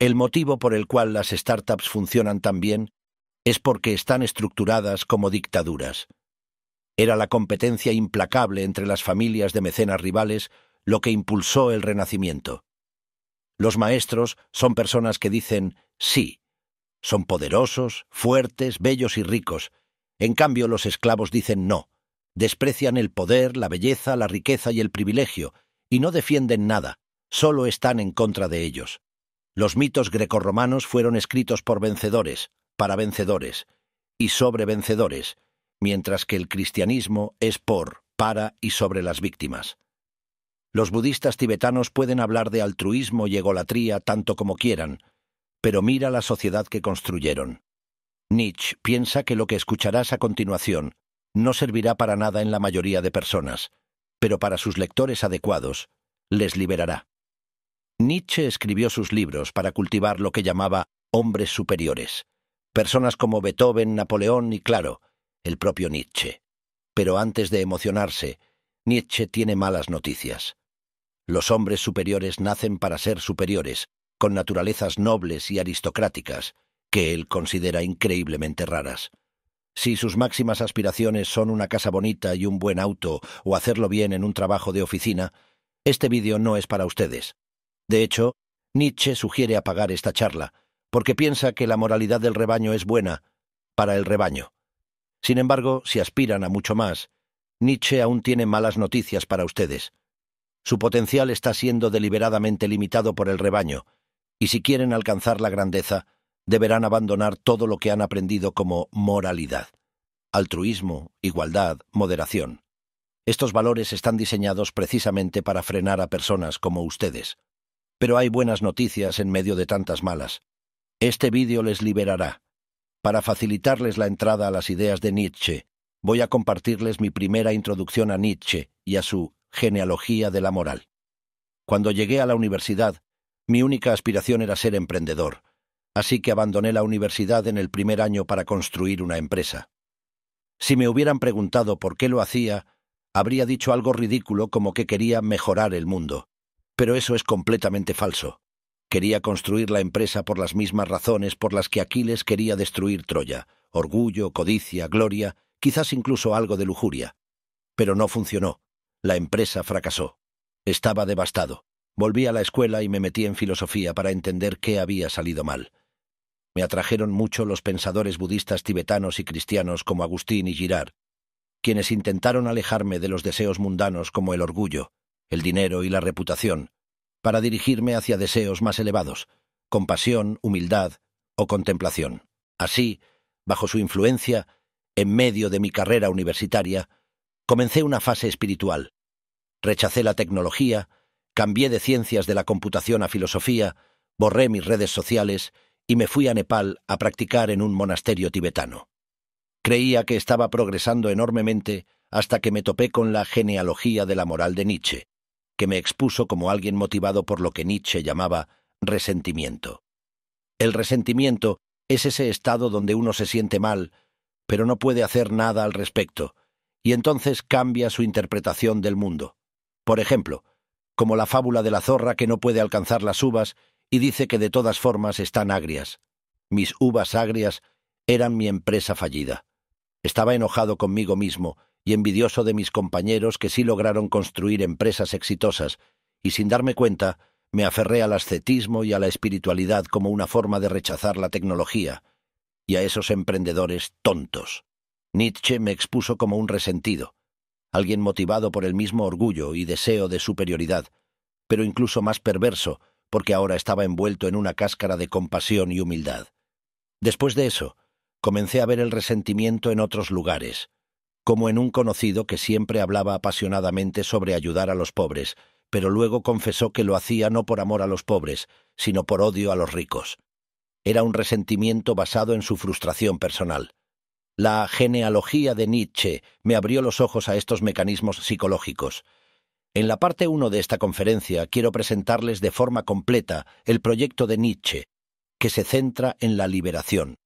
El motivo por el cual las startups funcionan tan bien es porque están estructuradas como dictaduras. Era la competencia implacable entre las familias de mecenas rivales lo que impulsó el Renacimiento. Los maestros son personas que dicen sí. Son poderosos, fuertes, bellos y ricos. En cambio, los esclavos dicen no. Desprecian el poder, la belleza, la riqueza y el privilegio, y no defienden nada, solo están en contra de ellos. Los mitos grecorromanos fueron escritos por vencedores, para vencedores y sobre vencedores, mientras que el cristianismo es por, para y sobre las víctimas. Los budistas tibetanos pueden hablar de altruismo y egolatría tanto como quieran, pero mira la sociedad que construyeron. Nietzsche piensa que lo que escucharás a continuación no servirá para nada en la mayoría de personas, pero para sus lectores adecuados les liberará. Nietzsche escribió sus libros para cultivar lo que llamaba hombres superiores, personas como Beethoven, Napoleón y, claro, el propio Nietzsche. Pero antes de emocionarse, Nietzsche tiene malas noticias. Los hombres superiores nacen para ser superiores, con naturalezas nobles y aristocráticas, que él considera increíblemente raras. Si sus máximas aspiraciones son una casa bonita y un buen auto o hacerlo bien en un trabajo de oficina, este vídeo no es para ustedes. De hecho, Nietzsche sugiere apagar esta charla, porque piensa que la moralidad del rebaño es buena para el rebaño. Sin embargo, si aspiran a mucho más, Nietzsche aún tiene malas noticias para ustedes. Su potencial está siendo deliberadamente limitado por el rebaño, y si quieren alcanzar la grandeza, deberán abandonar todo lo que han aprendido como moralidad. Altruismo, igualdad, moderación. Estos valores están diseñados precisamente para frenar a personas como ustedes. Pero hay buenas noticias en medio de tantas malas. Este vídeo les liberará. Para facilitarles la entrada a las ideas de Nietzsche, voy a compartirles mi primera introducción a Nietzsche y a su genealogía de la moral. Cuando llegué a la universidad, mi única aspiración era ser emprendedor, así que abandoné la universidad en el primer año para construir una empresa. Si me hubieran preguntado por qué lo hacía, habría dicho algo ridículo como que quería mejorar el mundo. Pero eso es completamente falso. Quería construir la empresa por las mismas razones por las que Aquiles quería destruir Troya, orgullo, codicia, gloria, quizás incluso algo de lujuria. Pero no funcionó. La empresa fracasó. Estaba devastado. Volví a la escuela y me metí en filosofía para entender qué había salido mal. Me atrajeron mucho los pensadores budistas tibetanos y cristianos como Agustín y Girard, quienes intentaron alejarme de los deseos mundanos como el orgullo, el dinero y la reputación, para dirigirme hacia deseos más elevados, compasión, humildad o contemplación. Así, bajo su influencia, en medio de mi carrera universitaria, comencé una fase espiritual. Rechacé la tecnología, cambié de ciencias de la computación a filosofía, borré mis redes sociales y me fui a Nepal a practicar en un monasterio tibetano. Creía que estaba progresando enormemente hasta que me topé con la genealogía de la moral de Nietzsche, que me expuso como alguien motivado por lo que Nietzsche llamaba resentimiento. El resentimiento es ese estado donde uno se siente mal, pero no puede hacer nada al respecto, y entonces cambia su interpretación del mundo. Por ejemplo, como la fábula de la zorra que no puede alcanzar las uvas y dice que de todas formas están agrias. Mis uvas agrias eran mi empresa fallida. Estaba enojado conmigo mismo y envidioso de mis compañeros que sí lograron construir empresas exitosas, y sin darme cuenta, me aferré al ascetismo y a la espiritualidad como una forma de rechazar la tecnología, y a esos emprendedores tontos. Nietzsche me expuso como un resentido, alguien motivado por el mismo orgullo y deseo de superioridad, pero incluso más perverso, porque ahora estaba envuelto en una cáscara de compasión y humildad. Después de eso, comencé a ver el resentimiento en otros lugares, como en un conocido que siempre hablaba apasionadamente sobre ayudar a los pobres, pero luego confesó que lo hacía no por amor a los pobres, sino por odio a los ricos. Era un resentimiento basado en su frustración personal. La genealogía de Nietzsche me abrió los ojos a estos mecanismos psicológicos. En la parte 1 de esta conferencia quiero presentarles de forma completa el proyecto de Nietzsche, que se centra en la liberación.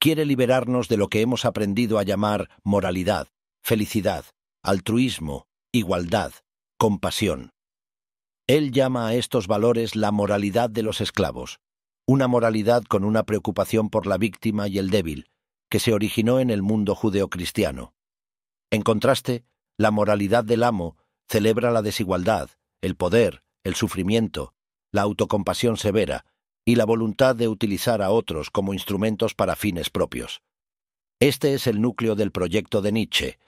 Quiere liberarnos de lo que hemos aprendido a llamar moralidad, felicidad, altruismo, igualdad, compasión. Él llama a estos valores la moralidad de los esclavos, una moralidad con una preocupación por la víctima y el débil, que se originó en el mundo judeocristiano. En contraste, la moralidad del amo celebra la desigualdad, el poder, el sufrimiento, la autocompasión severa y la voluntad de utilizar a otros como instrumentos para fines propios. Este es el núcleo del proyecto de Nietzsche,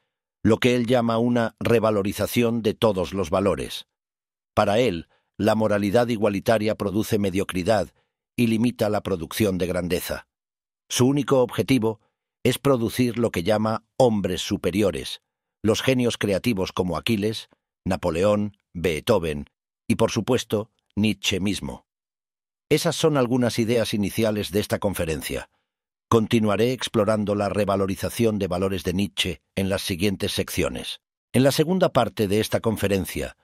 lo que él llama una revalorización de todos los valores. Para él, la moralidad igualitaria produce mediocridad y limita la producción de grandeza. Su único objetivo es producir lo que llama hombres superiores, los genios creativos como Aquiles, Napoleón, Beethoven y, por supuesto, Nietzsche mismo. Esas son algunas ideas iniciales de esta conferencia. Continuaré explorando la revalorización de valores de Nietzsche en las siguientes secciones. En la segunda parte de esta conferencia,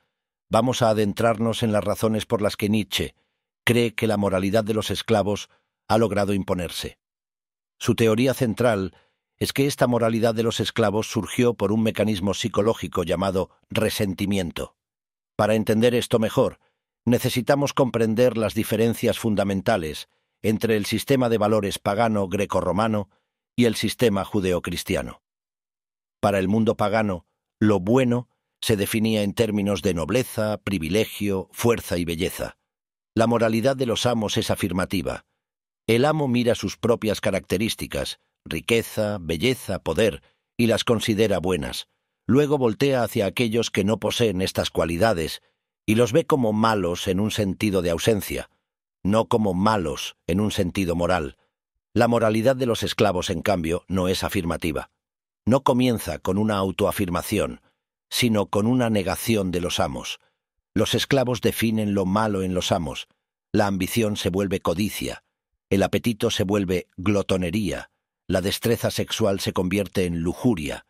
vamos a adentrarnos en las razones por las que Nietzsche cree que la moralidad de los esclavos ha logrado imponerse. Su teoría central es que esta moralidad de los esclavos surgió por un mecanismo psicológico llamado resentimiento. Para entender esto mejor, necesitamos comprender las diferencias fundamentales entre el sistema de valores pagano greco romano y el sistema judeocristiano. Para el mundo pagano, lo bueno se definía en términos de nobleza, privilegio, fuerza y belleza. La moralidad de los amos es afirmativa. El amo mira sus propias características, riqueza, belleza, poder, y las considera buenas. Luego voltea hacia aquellos que no poseen estas cualidades y los ve como malos en un sentido de ausencia, no como malos en un sentido moral. La moralidad de los esclavos, en cambio, no es afirmativa. No comienza con una autoafirmación, sino con una negación de los amos. Los esclavos definen lo malo en los amos. La ambición se vuelve codicia, el apetito se vuelve glotonería, la destreza sexual se convierte en lujuria,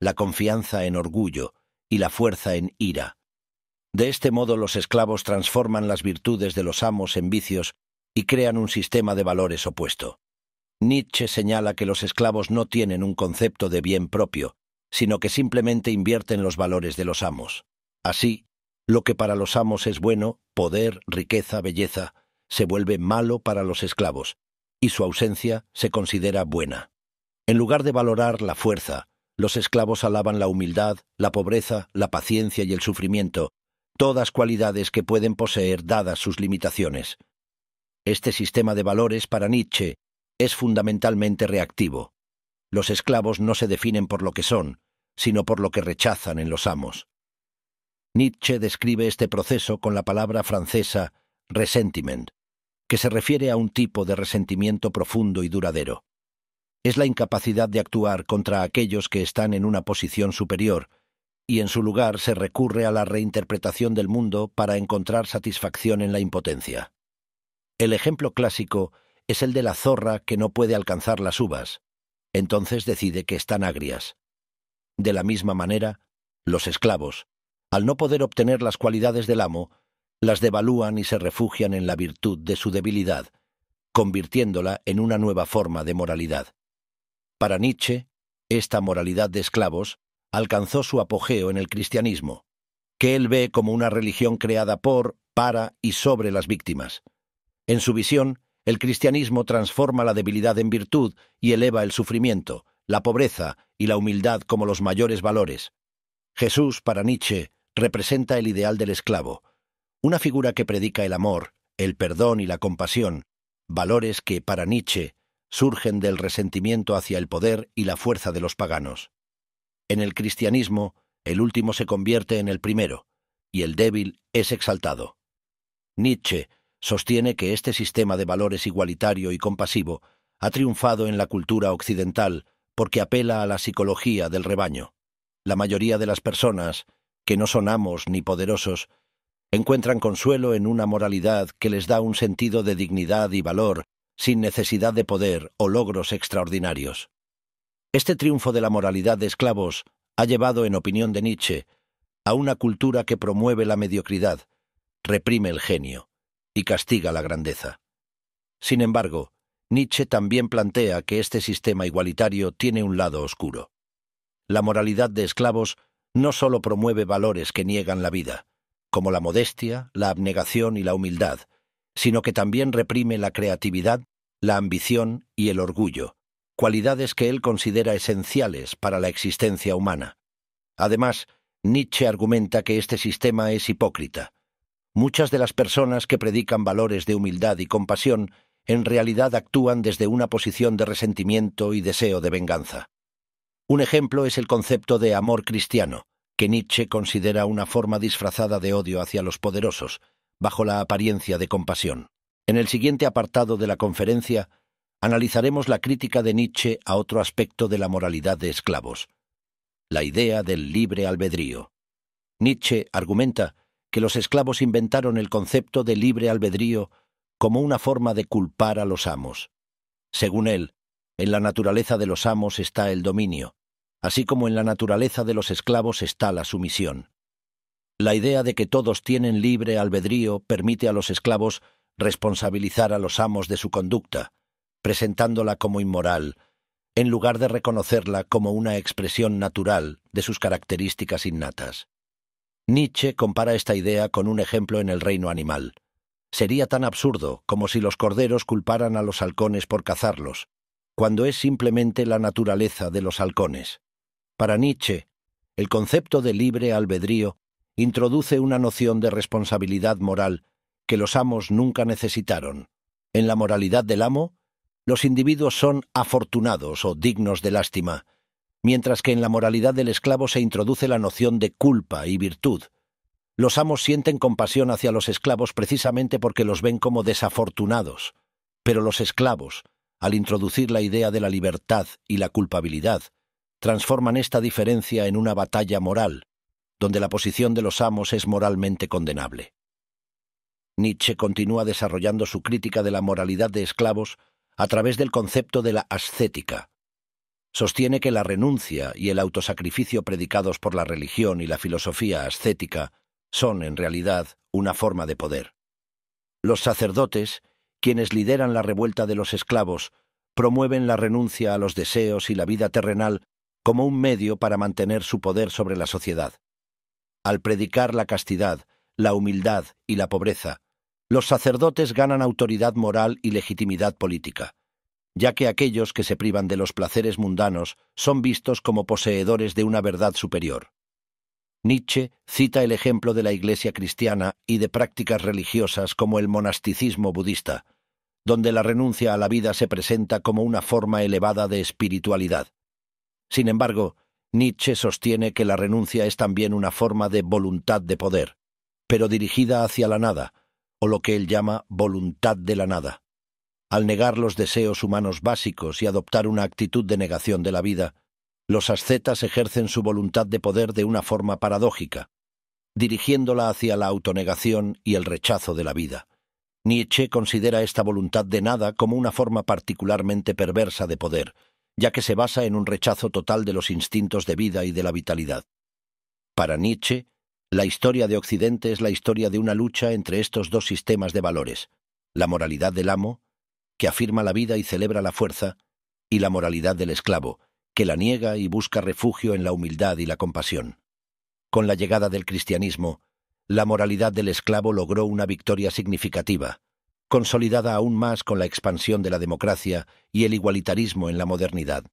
la confianza en orgullo y la fuerza en ira. De este modo los esclavos transforman las virtudes de los amos en vicios y crean un sistema de valores opuesto. Nietzsche señala que los esclavos no tienen un concepto de bien propio, sino que simplemente invierten los valores de los amos. Así, lo que para los amos es bueno, poder, riqueza, belleza, se vuelve malo para los esclavos, y su ausencia se considera buena. En lugar de valorar la fuerza, los esclavos alaban la humildad, la pobreza, la paciencia y el sufrimiento, todas cualidades que pueden poseer dadas sus limitaciones. Este sistema de valores para Nietzsche es fundamentalmente reactivo. Los esclavos no se definen por lo que son, sino por lo que rechazan en los amos. Nietzsche describe este proceso con la palabra francesa resentiment, que se refiere a un tipo de resentimiento profundo y duradero. Es la incapacidad de actuar contra aquellos que están en una posición superior, y en su lugar se recurre a la reinterpretación del mundo para encontrar satisfacción en la impotencia. El ejemplo clásico es el de la zorra que no puede alcanzar las uvas, entonces decide que están agrias. De la misma manera, los esclavos, al no poder obtener las cualidades del amo, las devalúan y se refugian en la virtud de su debilidad, convirtiéndola en una nueva forma de moralidad. Para Nietzsche, esta moralidad de esclavos alcanzó su apogeo en el cristianismo, que él ve como una religión creada por, para y sobre las víctimas. En su visión, el cristianismo transforma la debilidad en virtud y eleva el sufrimiento, la pobreza y la humildad como los mayores valores. Jesús, para Nietzsche, representa el ideal del esclavo, una figura que predica el amor, el perdón y la compasión, valores que, para Nietzsche, surgen del resentimiento hacia el poder y la fuerza de los paganos. En el cristianismo, el último se convierte en el primero, y el débil es exaltado. Nietzsche sostiene que este sistema de valores igualitario y compasivo ha triunfado en la cultura occidental porque apela a la psicología del rebaño. La mayoría de las personas, que no son amos ni poderosos, encuentran consuelo en una moralidad que les da un sentido de dignidad y valor sin necesidad de poder o logros extraordinarios. Este triunfo de la moralidad de esclavos ha llevado, en opinión de Nietzsche, a una cultura que promueve la mediocridad, reprime el genio y castiga la grandeza. Sin embargo, Nietzsche también plantea que este sistema igualitario tiene un lado oscuro. La moralidad de esclavos no solo promueve valores que niegan la vida, como la modestia, la abnegación y la humildad, sino que también reprime la creatividad, la ambición y el orgullo, cualidades que él considera esenciales para la existencia humana. Además, Nietzsche argumenta que este sistema es hipócrita. Muchas de las personas que predican valores de humildad y compasión en realidad actúan desde una posición de resentimiento y deseo de venganza. Un ejemplo es el concepto de amor cristiano, que Nietzsche considera una forma disfrazada de odio hacia los poderosos, bajo la apariencia de compasión. En el siguiente apartado de la conferencia, analizaremos la crítica de Nietzsche a otro aspecto de la moralidad de esclavos, la idea del libre albedrío. Nietzsche argumenta que los esclavos inventaron el concepto de libre albedrío como una forma de culpar a los amos. Según él, en la naturaleza de los amos está el dominio, así como en la naturaleza de los esclavos está la sumisión. La idea de que todos tienen libre albedrío permite a los esclavos responsabilizar a los amos de su conducta, presentándola como inmoral, en lugar de reconocerla como una expresión natural de sus características innatas. Nietzsche compara esta idea con un ejemplo en el reino animal. Sería tan absurdo como si los corderos culparan a los halcones por cazarlos, cuando es simplemente la naturaleza de los halcones. Para Nietzsche, el concepto de libre albedrío introduce una noción de responsabilidad moral que los amos nunca necesitaron. En la moralidad del amo los individuos son afortunados o dignos de lástima, mientras que en la moralidad del esclavo se introduce la noción de culpa y virtud. Los amos sienten compasión hacia los esclavos precisamente porque los ven como desafortunados, pero los esclavos, al introducir la idea de la libertad y la culpabilidad, transforman esta diferencia en una batalla moral, donde la posición de los amos es moralmente condenable. Nietzsche continúa desarrollando su crítica de la moralidad de esclavos a través del concepto de la ascética. Sostiene que la renuncia y el autosacrificio predicados por la religión y la filosofía ascética son, en realidad, una forma de poder. Los sacerdotes, quienes lideran la revuelta de los esclavos, promueven la renuncia a los deseos y la vida terrenal como un medio para mantener su poder sobre la sociedad. Al predicar la castidad, la humildad y la pobreza, los sacerdotes ganan autoridad moral y legitimidad política, ya que aquellos que se privan de los placeres mundanos son vistos como poseedores de una verdad superior. Nietzsche cita el ejemplo de la Iglesia cristiana y de prácticas religiosas como el monasticismo budista, donde la renuncia a la vida se presenta como una forma elevada de espiritualidad. Sin embargo, Nietzsche sostiene que la renuncia es también una forma de voluntad de poder, pero dirigida hacia la nada, o lo que él llama voluntad de la nada. Al negar los deseos humanos básicos y adoptar una actitud de negación de la vida, los ascetas ejercen su voluntad de poder de una forma paradójica, dirigiéndola hacia la autonegación y el rechazo de la vida. Nietzsche considera esta voluntad de nada como una forma particularmente perversa de poder, ya que se basa en un rechazo total de los instintos de vida y de la vitalidad. Para Nietzsche, la historia de Occidente es la historia de una lucha entre estos dos sistemas de valores, la moralidad del amo, que afirma la vida y celebra la fuerza, y la moralidad del esclavo, que la niega y busca refugio en la humildad y la compasión. Con la llegada del cristianismo, la moralidad del esclavo logró una victoria significativa, consolidada aún más con la expansión de la democracia y el igualitarismo en la modernidad.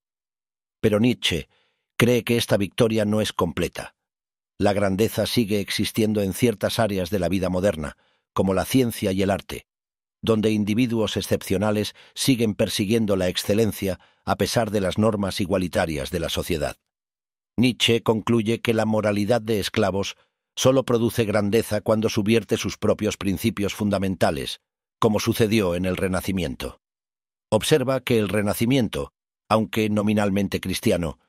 Pero Nietzsche cree que esta victoria no es completa la grandeza sigue existiendo en ciertas áreas de la vida moderna, como la ciencia y el arte, donde individuos excepcionales siguen persiguiendo la excelencia a pesar de las normas igualitarias de la sociedad. Nietzsche concluye que la moralidad de esclavos solo produce grandeza cuando subvierte sus propios principios fundamentales, como sucedió en el Renacimiento. Observa que el Renacimiento, aunque nominalmente cristiano,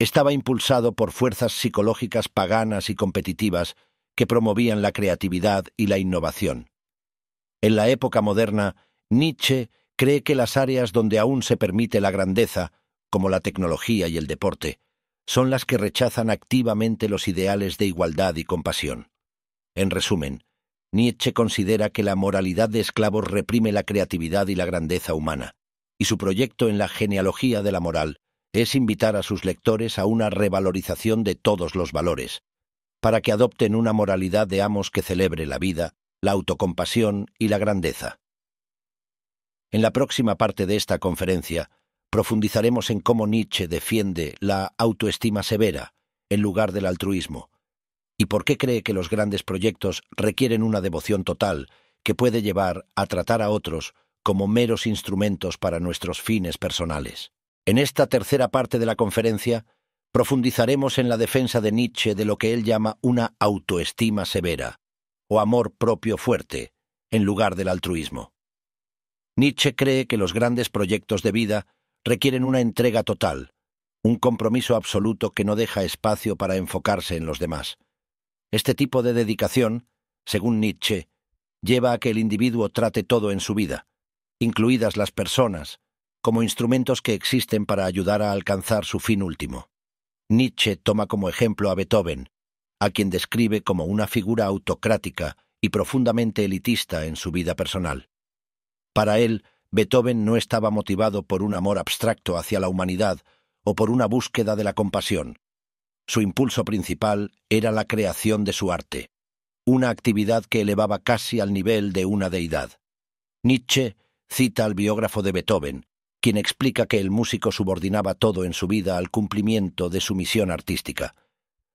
estaba impulsado por fuerzas psicológicas paganas y competitivas que promovían la creatividad y la innovación. En la época moderna, Nietzsche cree que las áreas donde aún se permite la grandeza, como la tecnología y el deporte, son las que rechazan activamente los ideales de igualdad y compasión. En resumen, Nietzsche considera que la moralidad de esclavos reprime la creatividad y la grandeza humana, y su proyecto en la genealogía de la moral es invitar a sus lectores a una revalorización de todos los valores, para que adopten una moralidad de amos que celebre la vida, la autocompasión y la grandeza. En la próxima parte de esta conferencia profundizaremos en cómo Nietzsche defiende la autoestima severa en lugar del altruismo, y por qué cree que los grandes proyectos requieren una devoción total que puede llevar a tratar a otros como meros instrumentos para nuestros fines personales. En esta tercera parte de la conferencia profundizaremos en la defensa de Nietzsche de lo que él llama una autoestima severa, o amor propio fuerte, en lugar del altruismo. Nietzsche cree que los grandes proyectos de vida requieren una entrega total, un compromiso absoluto que no deja espacio para enfocarse en los demás. Este tipo de dedicación, según Nietzsche, lleva a que el individuo trate todo en su vida, incluidas las personas, como instrumentos que existen para ayudar a alcanzar su fin último. Nietzsche toma como ejemplo a Beethoven, a quien describe como una figura autocrática y profundamente elitista en su vida personal. Para él, Beethoven no estaba motivado por un amor abstracto hacia la humanidad o por una búsqueda de la compasión. Su impulso principal era la creación de su arte, una actividad que elevaba casi al nivel de una deidad. Nietzsche cita al biógrafo de Beethoven, quien explica que el músico subordinaba todo en su vida al cumplimiento de su misión artística.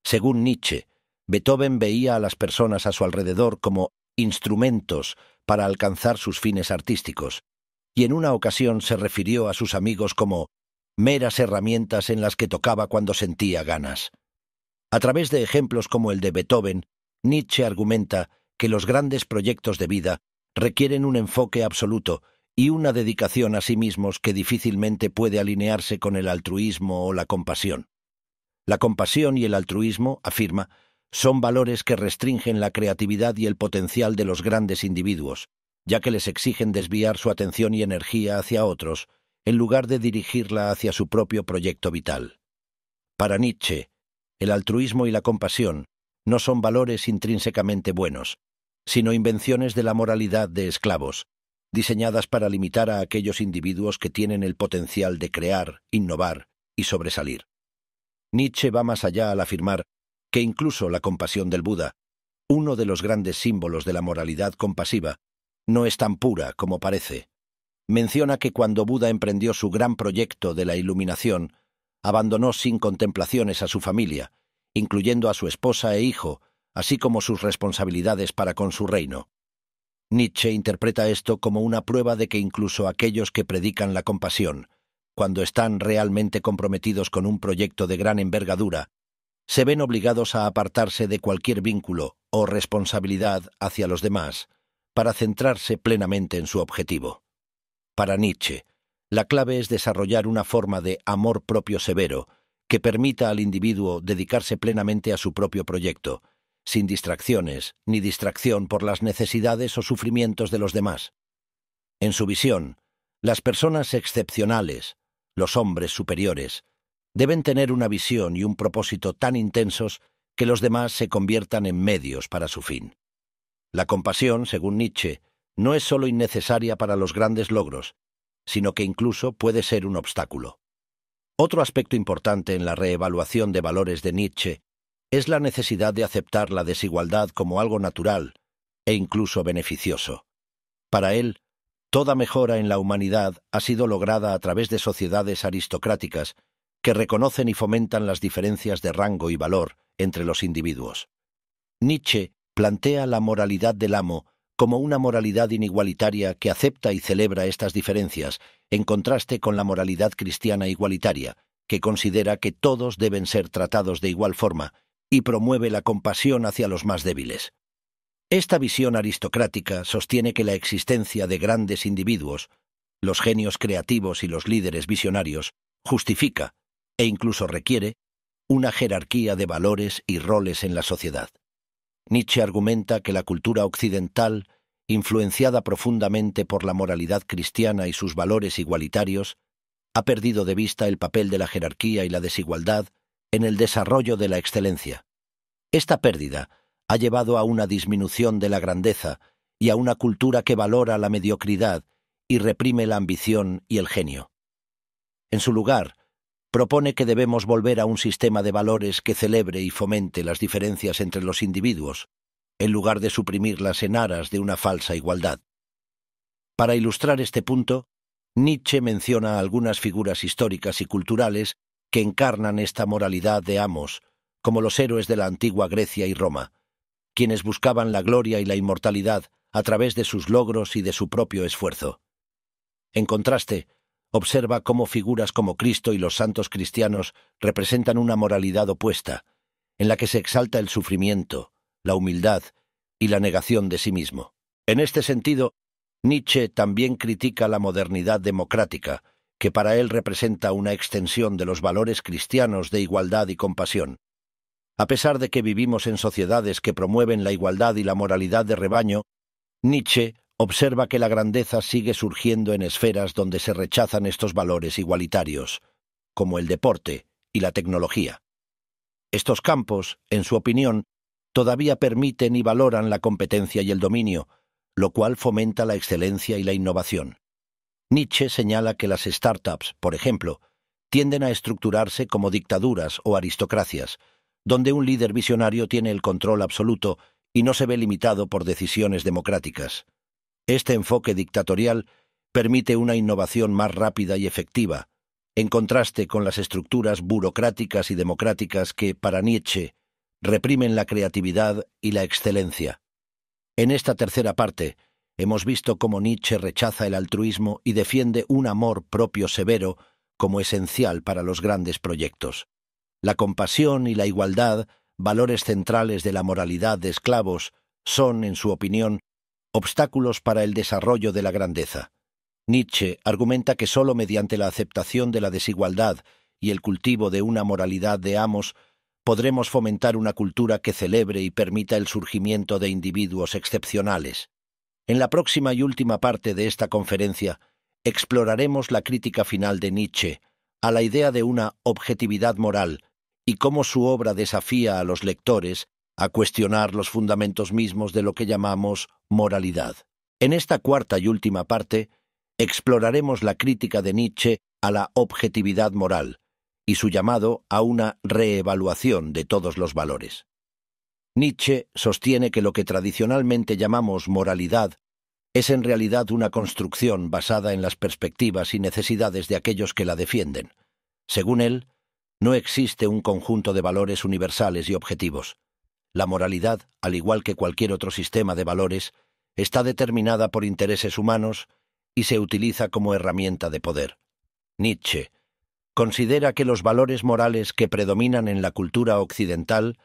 Según Nietzsche, Beethoven veía a las personas a su alrededor como instrumentos para alcanzar sus fines artísticos, y en una ocasión se refirió a sus amigos como meras herramientas en las que tocaba cuando sentía ganas. A través de ejemplos como el de Beethoven, Nietzsche argumenta que los grandes proyectos de vida requieren un enfoque absoluto y una dedicación a sí mismos que difícilmente puede alinearse con el altruismo o la compasión. La compasión y el altruismo, afirma, son valores que restringen la creatividad y el potencial de los grandes individuos, ya que les exigen desviar su atención y energía hacia otros, en lugar de dirigirla hacia su propio proyecto vital. Para Nietzsche, el altruismo y la compasión no son valores intrínsecamente buenos, sino invenciones de la moralidad de esclavos, diseñadas para limitar a aquellos individuos que tienen el potencial de crear, innovar y sobresalir. Nietzsche va más allá al afirmar que incluso la compasión del Buda, uno de los grandes símbolos de la moralidad compasiva, no es tan pura como parece. Menciona que cuando Buda emprendió su gran proyecto de la iluminación, abandonó sin contemplaciones a su familia, incluyendo a su esposa e hijo, así como sus responsabilidades para con su reino. Nietzsche interpreta esto como una prueba de que incluso aquellos que predican la compasión, cuando están realmente comprometidos con un proyecto de gran envergadura, se ven obligados a apartarse de cualquier vínculo o responsabilidad hacia los demás para centrarse plenamente en su objetivo. Para Nietzsche, la clave es desarrollar una forma de amor propio severo que permita al individuo dedicarse plenamente a su propio proyecto, sin distracciones, ni distracción por las necesidades o sufrimientos de los demás. En su visión, las personas excepcionales, los hombres superiores, deben tener una visión y un propósito tan intensos que los demás se conviertan en medios para su fin. La compasión, según Nietzsche, no es sólo innecesaria para los grandes logros, sino que incluso puede ser un obstáculo. Otro aspecto importante en la reevaluación de valores de Nietzsche es la necesidad de aceptar la desigualdad como algo natural e incluso beneficioso. Para él, toda mejora en la humanidad ha sido lograda a través de sociedades aristocráticas que reconocen y fomentan las diferencias de rango y valor entre los individuos. Nietzsche plantea la moralidad del amo como una moralidad inigualitaria que acepta y celebra estas diferencias, en contraste con la moralidad cristiana igualitaria, que considera que todos deben ser tratados de igual forma y promueve la compasión hacia los más débiles. Esta visión aristocrática sostiene que la existencia de grandes individuos, los genios creativos y los líderes visionarios, justifica, e incluso requiere, una jerarquía de valores y roles en la sociedad. Nietzsche argumenta que la cultura occidental, influenciada profundamente por la moralidad cristiana y sus valores igualitarios, ha perdido de vista el papel de la jerarquía y la desigualdad en el desarrollo de la excelencia. Esta pérdida ha llevado a una disminución de la grandeza y a una cultura que valora la mediocridad y reprime la ambición y el genio. En su lugar, propone que debemos volver a un sistema de valores que celebre y fomente las diferencias entre los individuos, en lugar de suprimirlas en aras de una falsa igualdad. Para ilustrar este punto, Nietzsche menciona algunas figuras históricas y culturales que encarnan esta moralidad de amos, como los héroes de la antigua Grecia y Roma, quienes buscaban la gloria y la inmortalidad a través de sus logros y de su propio esfuerzo. En contraste, observa cómo figuras como Cristo y los santos cristianos representan una moralidad opuesta, en la que se exalta el sufrimiento, la humildad y la negación de sí mismo. En este sentido, Nietzsche también critica la modernidad democrática, que para él representa una extensión de los valores cristianos de igualdad y compasión, a pesar de que vivimos en sociedades que promueven la igualdad y la moralidad de rebaño, Nietzsche observa que la grandeza sigue surgiendo en esferas donde se rechazan estos valores igualitarios, como el deporte y la tecnología. Estos campos, en su opinión, todavía permiten y valoran la competencia y el dominio, lo cual fomenta la excelencia y la innovación. Nietzsche señala que las startups, por ejemplo, tienden a estructurarse como dictaduras o aristocracias, donde un líder visionario tiene el control absoluto y no se ve limitado por decisiones democráticas. Este enfoque dictatorial permite una innovación más rápida y efectiva, en contraste con las estructuras burocráticas y democráticas que, para Nietzsche, reprimen la creatividad y la excelencia. En esta tercera parte, hemos visto cómo Nietzsche rechaza el altruismo y defiende un amor propio severo como esencial para los grandes proyectos. La compasión y la igualdad, valores centrales de la moralidad de esclavos, son, en su opinión, obstáculos para el desarrollo de la grandeza. Nietzsche argumenta que sólo mediante la aceptación de la desigualdad y el cultivo de una moralidad de amos podremos fomentar una cultura que celebre y permita el surgimiento de individuos excepcionales. En la próxima y última parte de esta conferencia exploraremos la crítica final de Nietzsche a la idea de una objetividad moral y cómo su obra desafía a los lectores a cuestionar los fundamentos mismos de lo que llamamos moralidad. En esta cuarta y última parte, exploraremos la crítica de Nietzsche a la objetividad moral y su llamado a una reevaluación de todos los valores. Nietzsche sostiene que lo que tradicionalmente llamamos moralidad es en realidad una construcción basada en las perspectivas y necesidades de aquellos que la defienden. Según él, no existe un conjunto de valores universales y objetivos. La moralidad, al igual que cualquier otro sistema de valores, está determinada por intereses humanos y se utiliza como herramienta de poder. Nietzsche considera que los valores morales que predominan en la cultura occidental,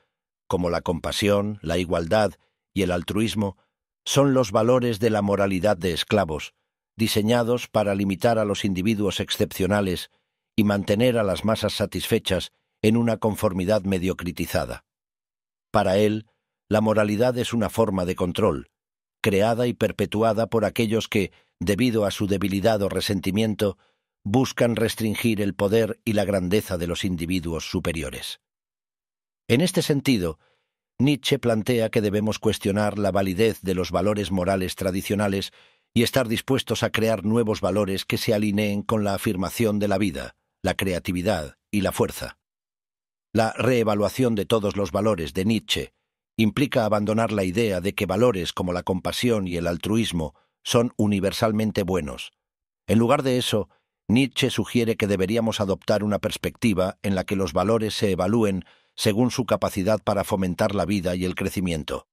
como la compasión, la igualdad y el altruismo, son los valores de la moralidad de esclavos, diseñados para limitar a los individuos excepcionales y mantener a las masas satisfechas en una conformidad mediocritizada. Para él, la moralidad es una forma de control, creada y perpetuada por aquellos que, debido a su debilidad o resentimiento, buscan restringir el poder y la grandeza de los individuos superiores. En este sentido, Nietzsche plantea que debemos cuestionar la validez de los valores morales tradicionales y estar dispuestos a crear nuevos valores que se alineen con la afirmación de la vida, la creatividad y la fuerza. La reevaluación de todos los valores de Nietzsche implica abandonar la idea de que valores como la compasión y el altruismo son universalmente buenos. En lugar de eso, Nietzsche sugiere que deberíamos adoptar una perspectiva en la que los valores se evalúen según su capacidad para fomentar la vida y el crecimiento.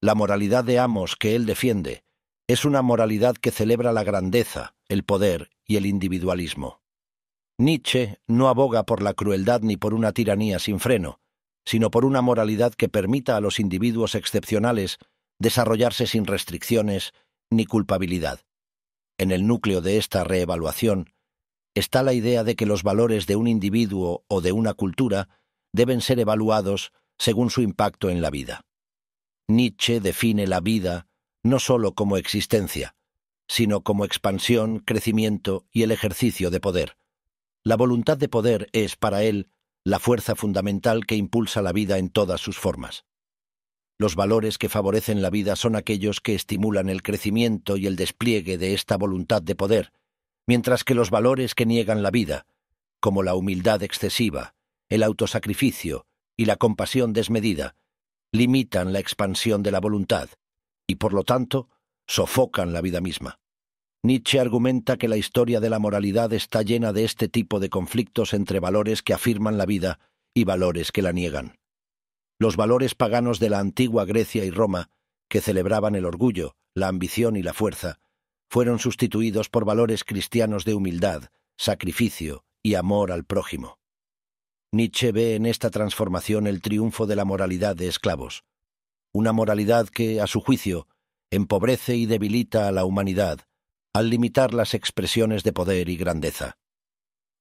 La moralidad de Amos que él defiende es una moralidad que celebra la grandeza, el poder y el individualismo. Nietzsche no aboga por la crueldad ni por una tiranía sin freno, sino por una moralidad que permita a los individuos excepcionales desarrollarse sin restricciones ni culpabilidad. En el núcleo de esta reevaluación está la idea de que los valores de un individuo o de una cultura deben ser evaluados según su impacto en la vida. Nietzsche define la vida no sólo como existencia, sino como expansión, crecimiento y el ejercicio de poder. La voluntad de poder es, para él, la fuerza fundamental que impulsa la vida en todas sus formas. Los valores que favorecen la vida son aquellos que estimulan el crecimiento y el despliegue de esta voluntad de poder, mientras que los valores que niegan la vida, como la humildad excesiva, el autosacrificio y la compasión desmedida, limitan la expansión de la voluntad y, por lo tanto, sofocan la vida misma. Nietzsche argumenta que la historia de la moralidad está llena de este tipo de conflictos entre valores que afirman la vida y valores que la niegan. Los valores paganos de la antigua Grecia y Roma, que celebraban el orgullo, la ambición y la fuerza, fueron sustituidos por valores cristianos de humildad, sacrificio y amor al prójimo. Nietzsche ve en esta transformación el triunfo de la moralidad de esclavos, una moralidad que, a su juicio, empobrece y debilita a la humanidad, al limitar las expresiones de poder y grandeza.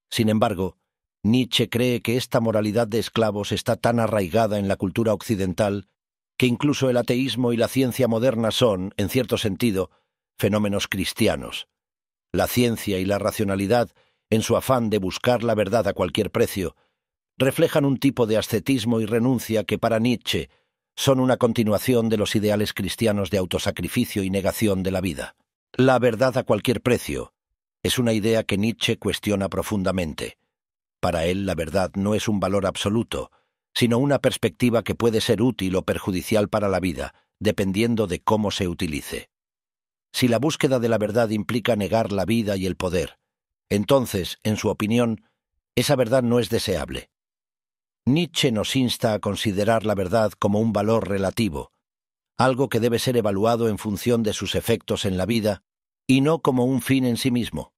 Sin embargo, Nietzsche cree que esta moralidad de esclavos está tan arraigada en la cultura occidental que incluso el ateísmo y la ciencia moderna son, en cierto sentido, fenómenos cristianos. La ciencia y la racionalidad, en su afán de buscar la verdad a cualquier precio, reflejan un tipo de ascetismo y renuncia que para Nietzsche son una continuación de los ideales cristianos de autosacrificio y negación de la vida. La verdad a cualquier precio es una idea que Nietzsche cuestiona profundamente. Para él la verdad no es un valor absoluto, sino una perspectiva que puede ser útil o perjudicial para la vida, dependiendo de cómo se utilice. Si la búsqueda de la verdad implica negar la vida y el poder, entonces, en su opinión, esa verdad no es deseable. Nietzsche nos insta a considerar la verdad como un valor relativo, algo que debe ser evaluado en función de sus efectos en la vida y no como un fin en sí mismo.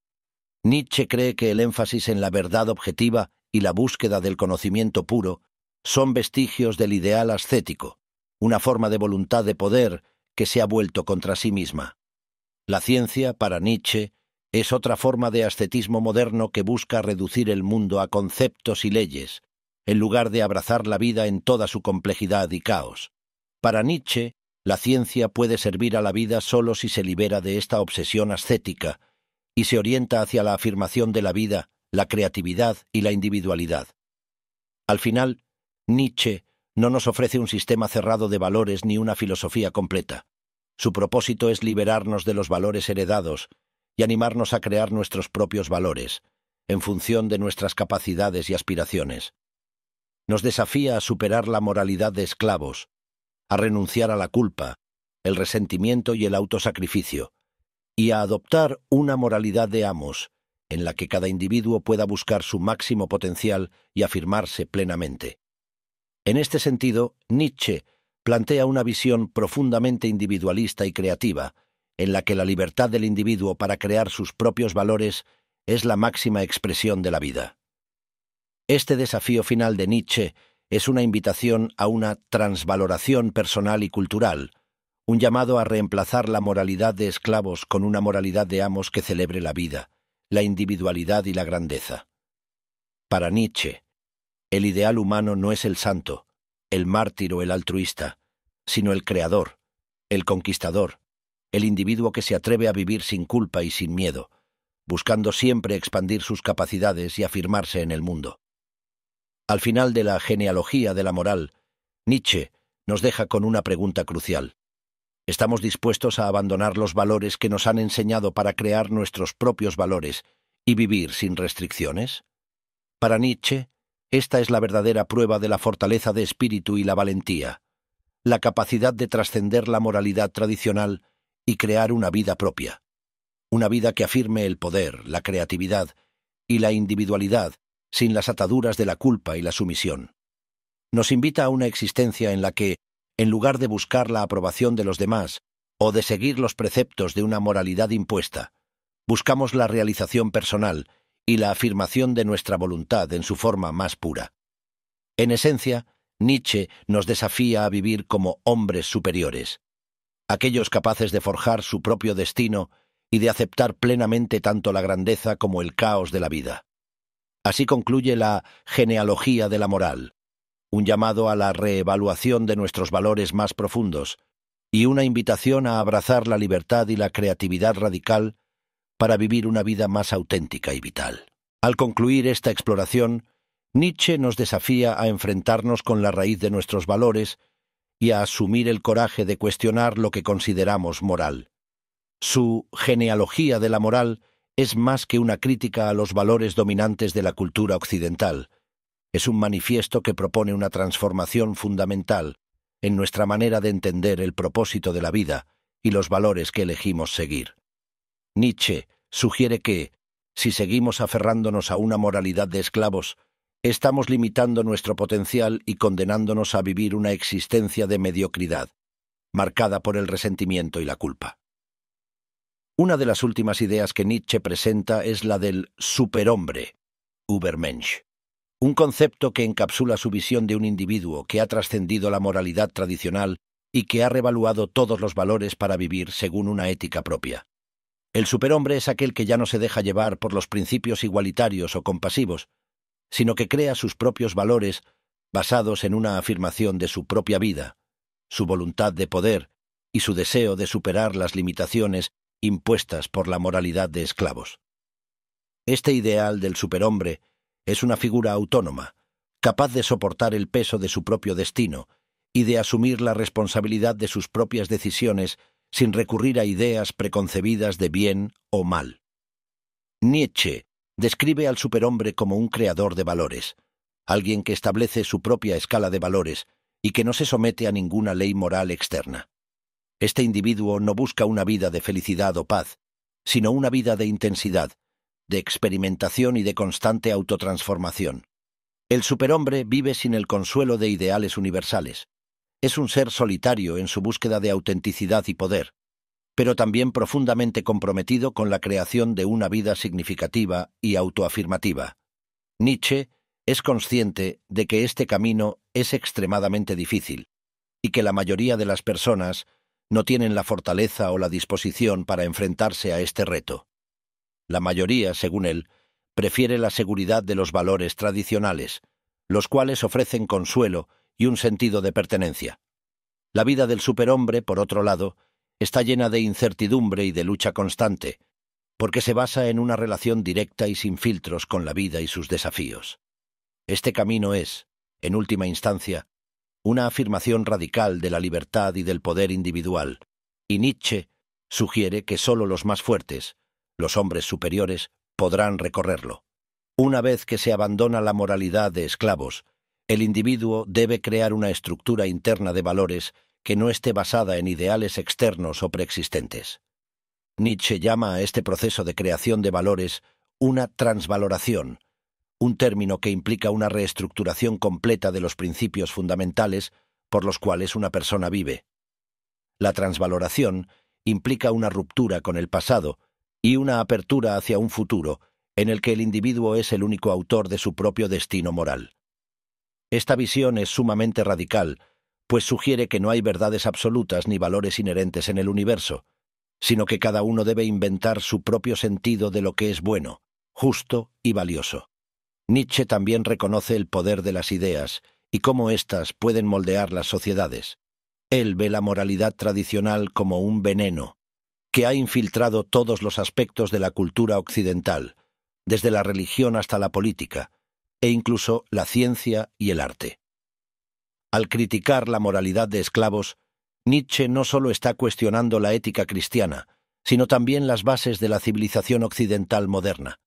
Nietzsche cree que el énfasis en la verdad objetiva y la búsqueda del conocimiento puro son vestigios del ideal ascético, una forma de voluntad de poder que se ha vuelto contra sí misma. La ciencia, para Nietzsche, es otra forma de ascetismo moderno que busca reducir el mundo a conceptos y leyes, en lugar de abrazar la vida en toda su complejidad y caos. Para Nietzsche, la ciencia puede servir a la vida solo si se libera de esta obsesión ascética y se orienta hacia la afirmación de la vida, la creatividad y la individualidad. Al final, Nietzsche no nos ofrece un sistema cerrado de valores ni una filosofía completa. Su propósito es liberarnos de los valores heredados y animarnos a crear nuestros propios valores, en función de nuestras capacidades y aspiraciones. Nos desafía a superar la moralidad de esclavos, a renunciar a la culpa, el resentimiento y el autosacrificio, y a adoptar una moralidad de amos, en la que cada individuo pueda buscar su máximo potencial y afirmarse plenamente. En este sentido, Nietzsche plantea una visión profundamente individualista y creativa, en la que la libertad del individuo para crear sus propios valores es la máxima expresión de la vida. Este desafío final de Nietzsche es una invitación a una transvaloración personal y cultural, un llamado a reemplazar la moralidad de esclavos con una moralidad de amos que celebre la vida, la individualidad y la grandeza. Para Nietzsche, el ideal humano no es el santo, el mártir o el altruista, sino el creador, el conquistador, el individuo que se atreve a vivir sin culpa y sin miedo, buscando siempre expandir sus capacidades y afirmarse en el mundo. Al final de la genealogía de la moral, Nietzsche nos deja con una pregunta crucial. ¿Estamos dispuestos a abandonar los valores que nos han enseñado para crear nuestros propios valores y vivir sin restricciones? Para Nietzsche, esta es la verdadera prueba de la fortaleza de espíritu y la valentía, la capacidad de trascender la moralidad tradicional y crear una vida propia, una vida que afirme el poder, la creatividad y la individualidad sin las ataduras de la culpa y la sumisión. Nos invita a una existencia en la que, en lugar de buscar la aprobación de los demás o de seguir los preceptos de una moralidad impuesta, buscamos la realización personal y la afirmación de nuestra voluntad en su forma más pura. En esencia, Nietzsche nos desafía a vivir como hombres superiores, aquellos capaces de forjar su propio destino y de aceptar plenamente tanto la grandeza como el caos de la vida. Así concluye la genealogía de la moral, un llamado a la reevaluación de nuestros valores más profundos y una invitación a abrazar la libertad y la creatividad radical para vivir una vida más auténtica y vital. Al concluir esta exploración, Nietzsche nos desafía a enfrentarnos con la raíz de nuestros valores y a asumir el coraje de cuestionar lo que consideramos moral. Su genealogía de la moral es más que una crítica a los valores dominantes de la cultura occidental. Es un manifiesto que propone una transformación fundamental en nuestra manera de entender el propósito de la vida y los valores que elegimos seguir. Nietzsche sugiere que, si seguimos aferrándonos a una moralidad de esclavos, estamos limitando nuestro potencial y condenándonos a vivir una existencia de mediocridad, marcada por el resentimiento y la culpa. Una de las últimas ideas que Nietzsche presenta es la del superhombre, Übermensch, un concepto que encapsula su visión de un individuo que ha trascendido la moralidad tradicional y que ha revaluado todos los valores para vivir según una ética propia. El superhombre es aquel que ya no se deja llevar por los principios igualitarios o compasivos, sino que crea sus propios valores basados en una afirmación de su propia vida, su voluntad de poder y su deseo de superar las limitaciones impuestas por la moralidad de esclavos. Este ideal del superhombre es una figura autónoma, capaz de soportar el peso de su propio destino y de asumir la responsabilidad de sus propias decisiones sin recurrir a ideas preconcebidas de bien o mal. Nietzsche describe al superhombre como un creador de valores, alguien que establece su propia escala de valores y que no se somete a ninguna ley moral externa. Este individuo no busca una vida de felicidad o paz, sino una vida de intensidad, de experimentación y de constante autotransformación. El superhombre vive sin el consuelo de ideales universales. Es un ser solitario en su búsqueda de autenticidad y poder, pero también profundamente comprometido con la creación de una vida significativa y autoafirmativa. Nietzsche es consciente de que este camino es extremadamente difícil y que la mayoría de las personas no tienen la fortaleza o la disposición para enfrentarse a este reto. La mayoría, según él, prefiere la seguridad de los valores tradicionales, los cuales ofrecen consuelo y un sentido de pertenencia. La vida del superhombre, por otro lado, está llena de incertidumbre y de lucha constante, porque se basa en una relación directa y sin filtros con la vida y sus desafíos. Este camino es, en última instancia, una afirmación radical de la libertad y del poder individual, y Nietzsche sugiere que sólo los más fuertes, los hombres superiores, podrán recorrerlo. Una vez que se abandona la moralidad de esclavos, el individuo debe crear una estructura interna de valores que no esté basada en ideales externos o preexistentes. Nietzsche llama a este proceso de creación de valores una transvaloración, un término que implica una reestructuración completa de los principios fundamentales por los cuales una persona vive. La transvaloración implica una ruptura con el pasado y una apertura hacia un futuro en el que el individuo es el único autor de su propio destino moral. Esta visión es sumamente radical, pues sugiere que no hay verdades absolutas ni valores inherentes en el universo, sino que cada uno debe inventar su propio sentido de lo que es bueno, justo y valioso. Nietzsche también reconoce el poder de las ideas y cómo éstas pueden moldear las sociedades. Él ve la moralidad tradicional como un veneno, que ha infiltrado todos los aspectos de la cultura occidental, desde la religión hasta la política, e incluso la ciencia y el arte. Al criticar la moralidad de esclavos, Nietzsche no solo está cuestionando la ética cristiana, sino también las bases de la civilización occidental moderna.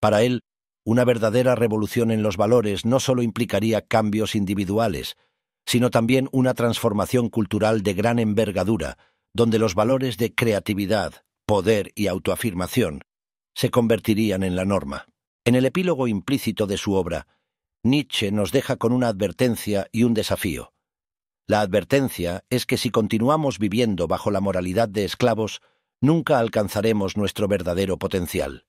Para él, una verdadera revolución en los valores no solo implicaría cambios individuales, sino también una transformación cultural de gran envergadura, donde los valores de creatividad, poder y autoafirmación se convertirían en la norma. En el epílogo implícito de su obra, Nietzsche nos deja con una advertencia y un desafío. La advertencia es que si continuamos viviendo bajo la moralidad de esclavos, nunca alcanzaremos nuestro verdadero potencial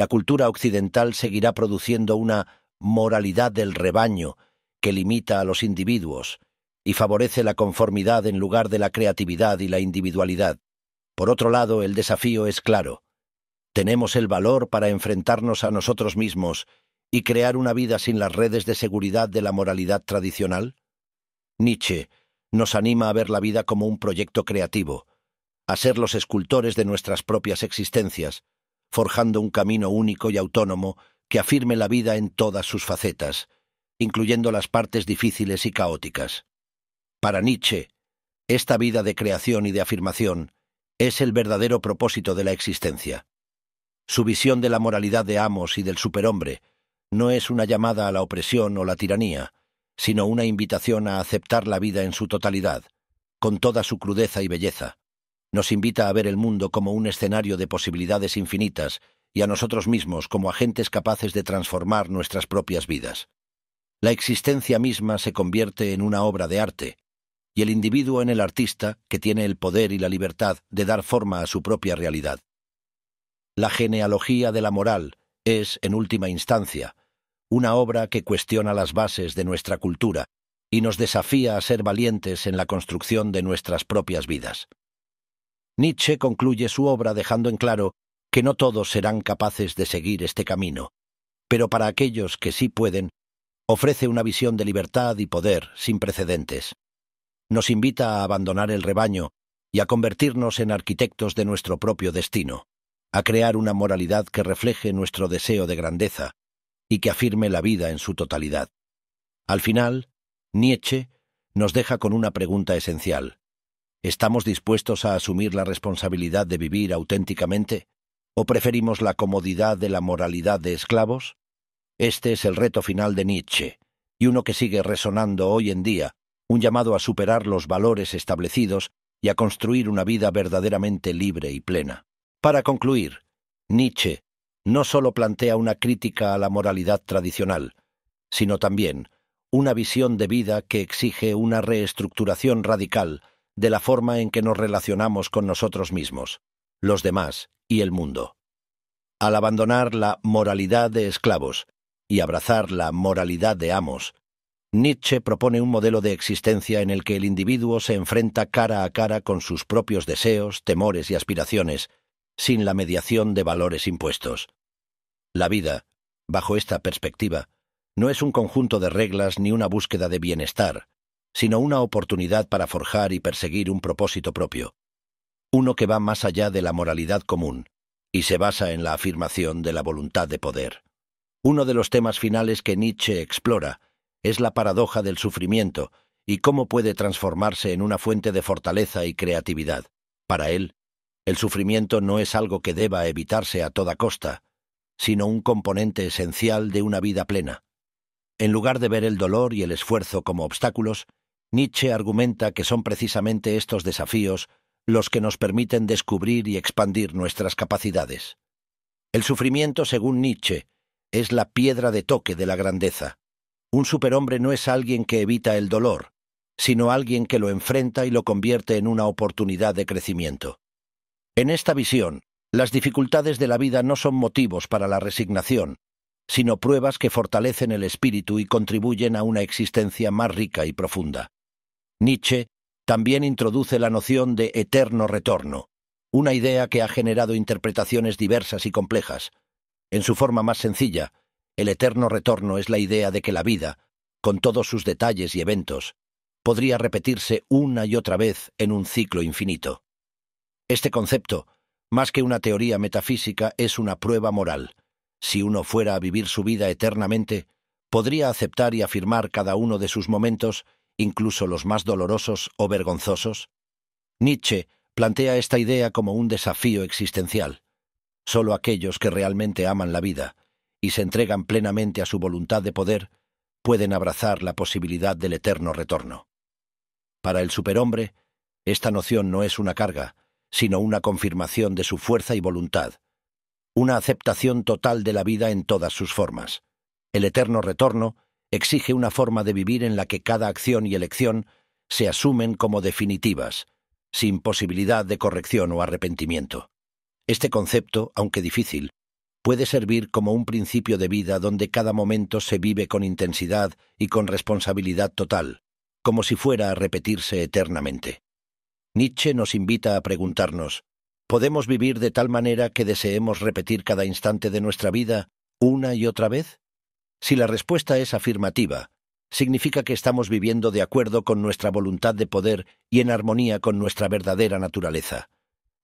la cultura occidental seguirá produciendo una moralidad del rebaño que limita a los individuos y favorece la conformidad en lugar de la creatividad y la individualidad. Por otro lado, el desafío es claro. Tenemos el valor para enfrentarnos a nosotros mismos y crear una vida sin las redes de seguridad de la moralidad tradicional? Nietzsche nos anima a ver la vida como un proyecto creativo, a ser los escultores de nuestras propias existencias, forjando un camino único y autónomo que afirme la vida en todas sus facetas, incluyendo las partes difíciles y caóticas. Para Nietzsche, esta vida de creación y de afirmación es el verdadero propósito de la existencia. Su visión de la moralidad de Amos y del superhombre no es una llamada a la opresión o la tiranía, sino una invitación a aceptar la vida en su totalidad, con toda su crudeza y belleza, nos invita a ver el mundo como un escenario de posibilidades infinitas y a nosotros mismos como agentes capaces de transformar nuestras propias vidas. La existencia misma se convierte en una obra de arte, y el individuo en el artista que tiene el poder y la libertad de dar forma a su propia realidad. La genealogía de la moral es, en última instancia, una obra que cuestiona las bases de nuestra cultura y nos desafía a ser valientes en la construcción de nuestras propias vidas. Nietzsche concluye su obra dejando en claro que no todos serán capaces de seguir este camino, pero para aquellos que sí pueden, ofrece una visión de libertad y poder sin precedentes. Nos invita a abandonar el rebaño y a convertirnos en arquitectos de nuestro propio destino, a crear una moralidad que refleje nuestro deseo de grandeza y que afirme la vida en su totalidad. Al final, Nietzsche nos deja con una pregunta esencial. ¿Estamos dispuestos a asumir la responsabilidad de vivir auténticamente? ¿O preferimos la comodidad de la moralidad de esclavos? Este es el reto final de Nietzsche, y uno que sigue resonando hoy en día, un llamado a superar los valores establecidos y a construir una vida verdaderamente libre y plena. Para concluir, Nietzsche no solo plantea una crítica a la moralidad tradicional, sino también una visión de vida que exige una reestructuración radical de la forma en que nos relacionamos con nosotros mismos, los demás y el mundo. Al abandonar la moralidad de esclavos y abrazar la moralidad de amos, Nietzsche propone un modelo de existencia en el que el individuo se enfrenta cara a cara con sus propios deseos, temores y aspiraciones, sin la mediación de valores impuestos. La vida, bajo esta perspectiva, no es un conjunto de reglas ni una búsqueda de bienestar, sino una oportunidad para forjar y perseguir un propósito propio, uno que va más allá de la moralidad común y se basa en la afirmación de la voluntad de poder. Uno de los temas finales que Nietzsche explora es la paradoja del sufrimiento y cómo puede transformarse en una fuente de fortaleza y creatividad. Para él, el sufrimiento no es algo que deba evitarse a toda costa, sino un componente esencial de una vida plena. En lugar de ver el dolor y el esfuerzo como obstáculos, Nietzsche argumenta que son precisamente estos desafíos los que nos permiten descubrir y expandir nuestras capacidades. El sufrimiento, según Nietzsche, es la piedra de toque de la grandeza. Un superhombre no es alguien que evita el dolor, sino alguien que lo enfrenta y lo convierte en una oportunidad de crecimiento. En esta visión, las dificultades de la vida no son motivos para la resignación, sino pruebas que fortalecen el espíritu y contribuyen a una existencia más rica y profunda. Nietzsche también introduce la noción de eterno retorno, una idea que ha generado interpretaciones diversas y complejas. En su forma más sencilla, el eterno retorno es la idea de que la vida, con todos sus detalles y eventos, podría repetirse una y otra vez en un ciclo infinito. Este concepto, más que una teoría metafísica, es una prueba moral. Si uno fuera a vivir su vida eternamente, podría aceptar y afirmar cada uno de sus momentos incluso los más dolorosos o vergonzosos? Nietzsche plantea esta idea como un desafío existencial. Solo aquellos que realmente aman la vida y se entregan plenamente a su voluntad de poder pueden abrazar la posibilidad del eterno retorno. Para el superhombre, esta noción no es una carga, sino una confirmación de su fuerza y voluntad, una aceptación total de la vida en todas sus formas. El eterno retorno exige una forma de vivir en la que cada acción y elección se asumen como definitivas, sin posibilidad de corrección o arrepentimiento. Este concepto, aunque difícil, puede servir como un principio de vida donde cada momento se vive con intensidad y con responsabilidad total, como si fuera a repetirse eternamente. Nietzsche nos invita a preguntarnos, ¿podemos vivir de tal manera que deseemos repetir cada instante de nuestra vida una y otra vez? Si la respuesta es afirmativa, significa que estamos viviendo de acuerdo con nuestra voluntad de poder y en armonía con nuestra verdadera naturaleza.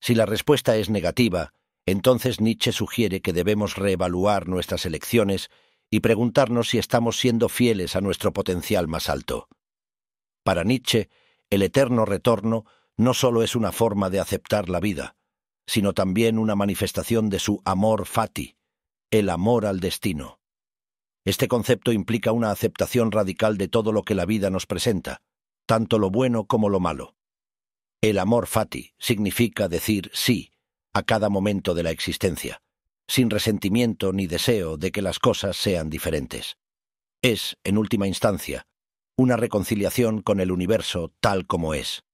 Si la respuesta es negativa, entonces Nietzsche sugiere que debemos reevaluar nuestras elecciones y preguntarnos si estamos siendo fieles a nuestro potencial más alto. Para Nietzsche, el eterno retorno no solo es una forma de aceptar la vida, sino también una manifestación de su amor fati, el amor al destino. Este concepto implica una aceptación radical de todo lo que la vida nos presenta, tanto lo bueno como lo malo. El amor fati significa decir sí a cada momento de la existencia, sin resentimiento ni deseo de que las cosas sean diferentes. Es, en última instancia, una reconciliación con el universo tal como es,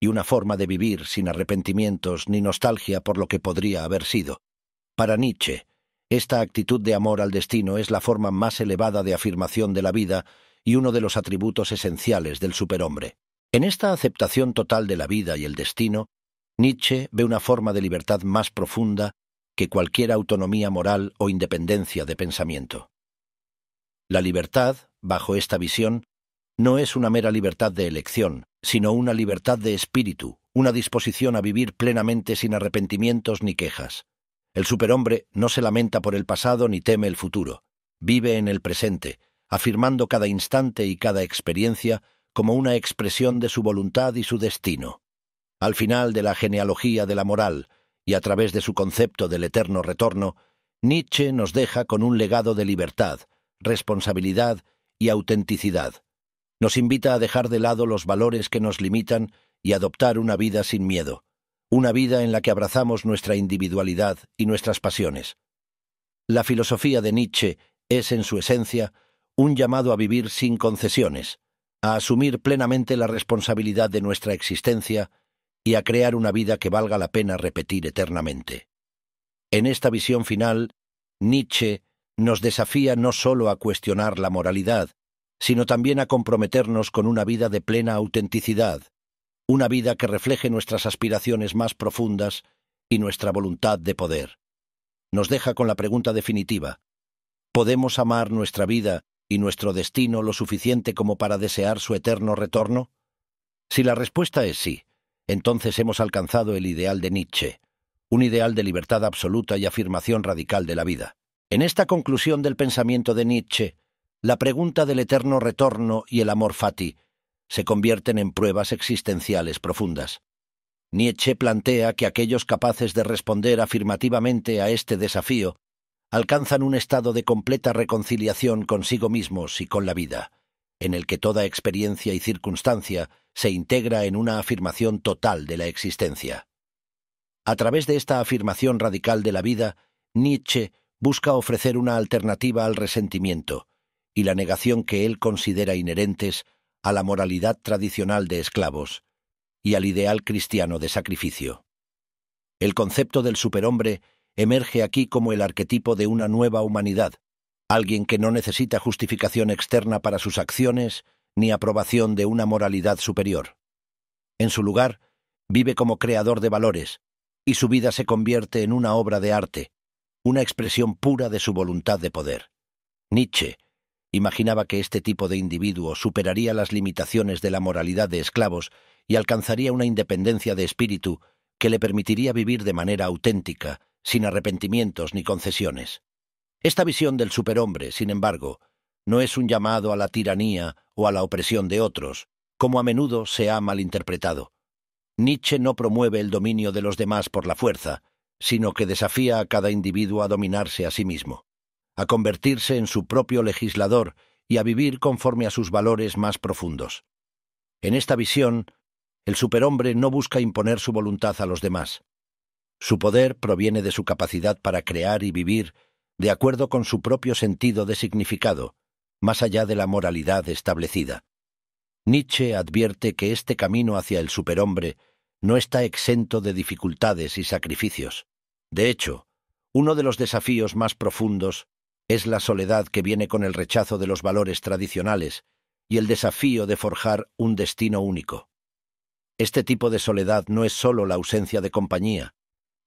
y una forma de vivir sin arrepentimientos ni nostalgia por lo que podría haber sido. Para Nietzsche, esta actitud de amor al destino es la forma más elevada de afirmación de la vida y uno de los atributos esenciales del superhombre. En esta aceptación total de la vida y el destino, Nietzsche ve una forma de libertad más profunda que cualquier autonomía moral o independencia de pensamiento. La libertad, bajo esta visión, no es una mera libertad de elección, sino una libertad de espíritu, una disposición a vivir plenamente sin arrepentimientos ni quejas. El superhombre no se lamenta por el pasado ni teme el futuro. Vive en el presente, afirmando cada instante y cada experiencia como una expresión de su voluntad y su destino. Al final de la genealogía de la moral, y a través de su concepto del eterno retorno, Nietzsche nos deja con un legado de libertad, responsabilidad y autenticidad. Nos invita a dejar de lado los valores que nos limitan y adoptar una vida sin miedo, una vida en la que abrazamos nuestra individualidad y nuestras pasiones. La filosofía de Nietzsche es, en su esencia, un llamado a vivir sin concesiones, a asumir plenamente la responsabilidad de nuestra existencia y a crear una vida que valga la pena repetir eternamente. En esta visión final, Nietzsche nos desafía no sólo a cuestionar la moralidad, sino también a comprometernos con una vida de plena autenticidad, una vida que refleje nuestras aspiraciones más profundas y nuestra voluntad de poder. Nos deja con la pregunta definitiva. ¿Podemos amar nuestra vida y nuestro destino lo suficiente como para desear su eterno retorno? Si la respuesta es sí, entonces hemos alcanzado el ideal de Nietzsche, un ideal de libertad absoluta y afirmación radical de la vida. En esta conclusión del pensamiento de Nietzsche, la pregunta del eterno retorno y el amor fati se convierten en pruebas existenciales profundas. Nietzsche plantea que aquellos capaces de responder afirmativamente a este desafío alcanzan un estado de completa reconciliación consigo mismos y con la vida, en el que toda experiencia y circunstancia se integra en una afirmación total de la existencia. A través de esta afirmación radical de la vida, Nietzsche busca ofrecer una alternativa al resentimiento y la negación que él considera inherentes a la moralidad tradicional de esclavos y al ideal cristiano de sacrificio. El concepto del superhombre emerge aquí como el arquetipo de una nueva humanidad, alguien que no necesita justificación externa para sus acciones ni aprobación de una moralidad superior. En su lugar, vive como creador de valores, y su vida se convierte en una obra de arte, una expresión pura de su voluntad de poder. Nietzsche, Imaginaba que este tipo de individuo superaría las limitaciones de la moralidad de esclavos y alcanzaría una independencia de espíritu que le permitiría vivir de manera auténtica, sin arrepentimientos ni concesiones. Esta visión del superhombre, sin embargo, no es un llamado a la tiranía o a la opresión de otros, como a menudo se ha malinterpretado. Nietzsche no promueve el dominio de los demás por la fuerza, sino que desafía a cada individuo a dominarse a sí mismo a convertirse en su propio legislador y a vivir conforme a sus valores más profundos. En esta visión, el superhombre no busca imponer su voluntad a los demás. Su poder proviene de su capacidad para crear y vivir de acuerdo con su propio sentido de significado, más allá de la moralidad establecida. Nietzsche advierte que este camino hacia el superhombre no está exento de dificultades y sacrificios. De hecho, uno de los desafíos más profundos es la soledad que viene con el rechazo de los valores tradicionales y el desafío de forjar un destino único. Este tipo de soledad no es sólo la ausencia de compañía,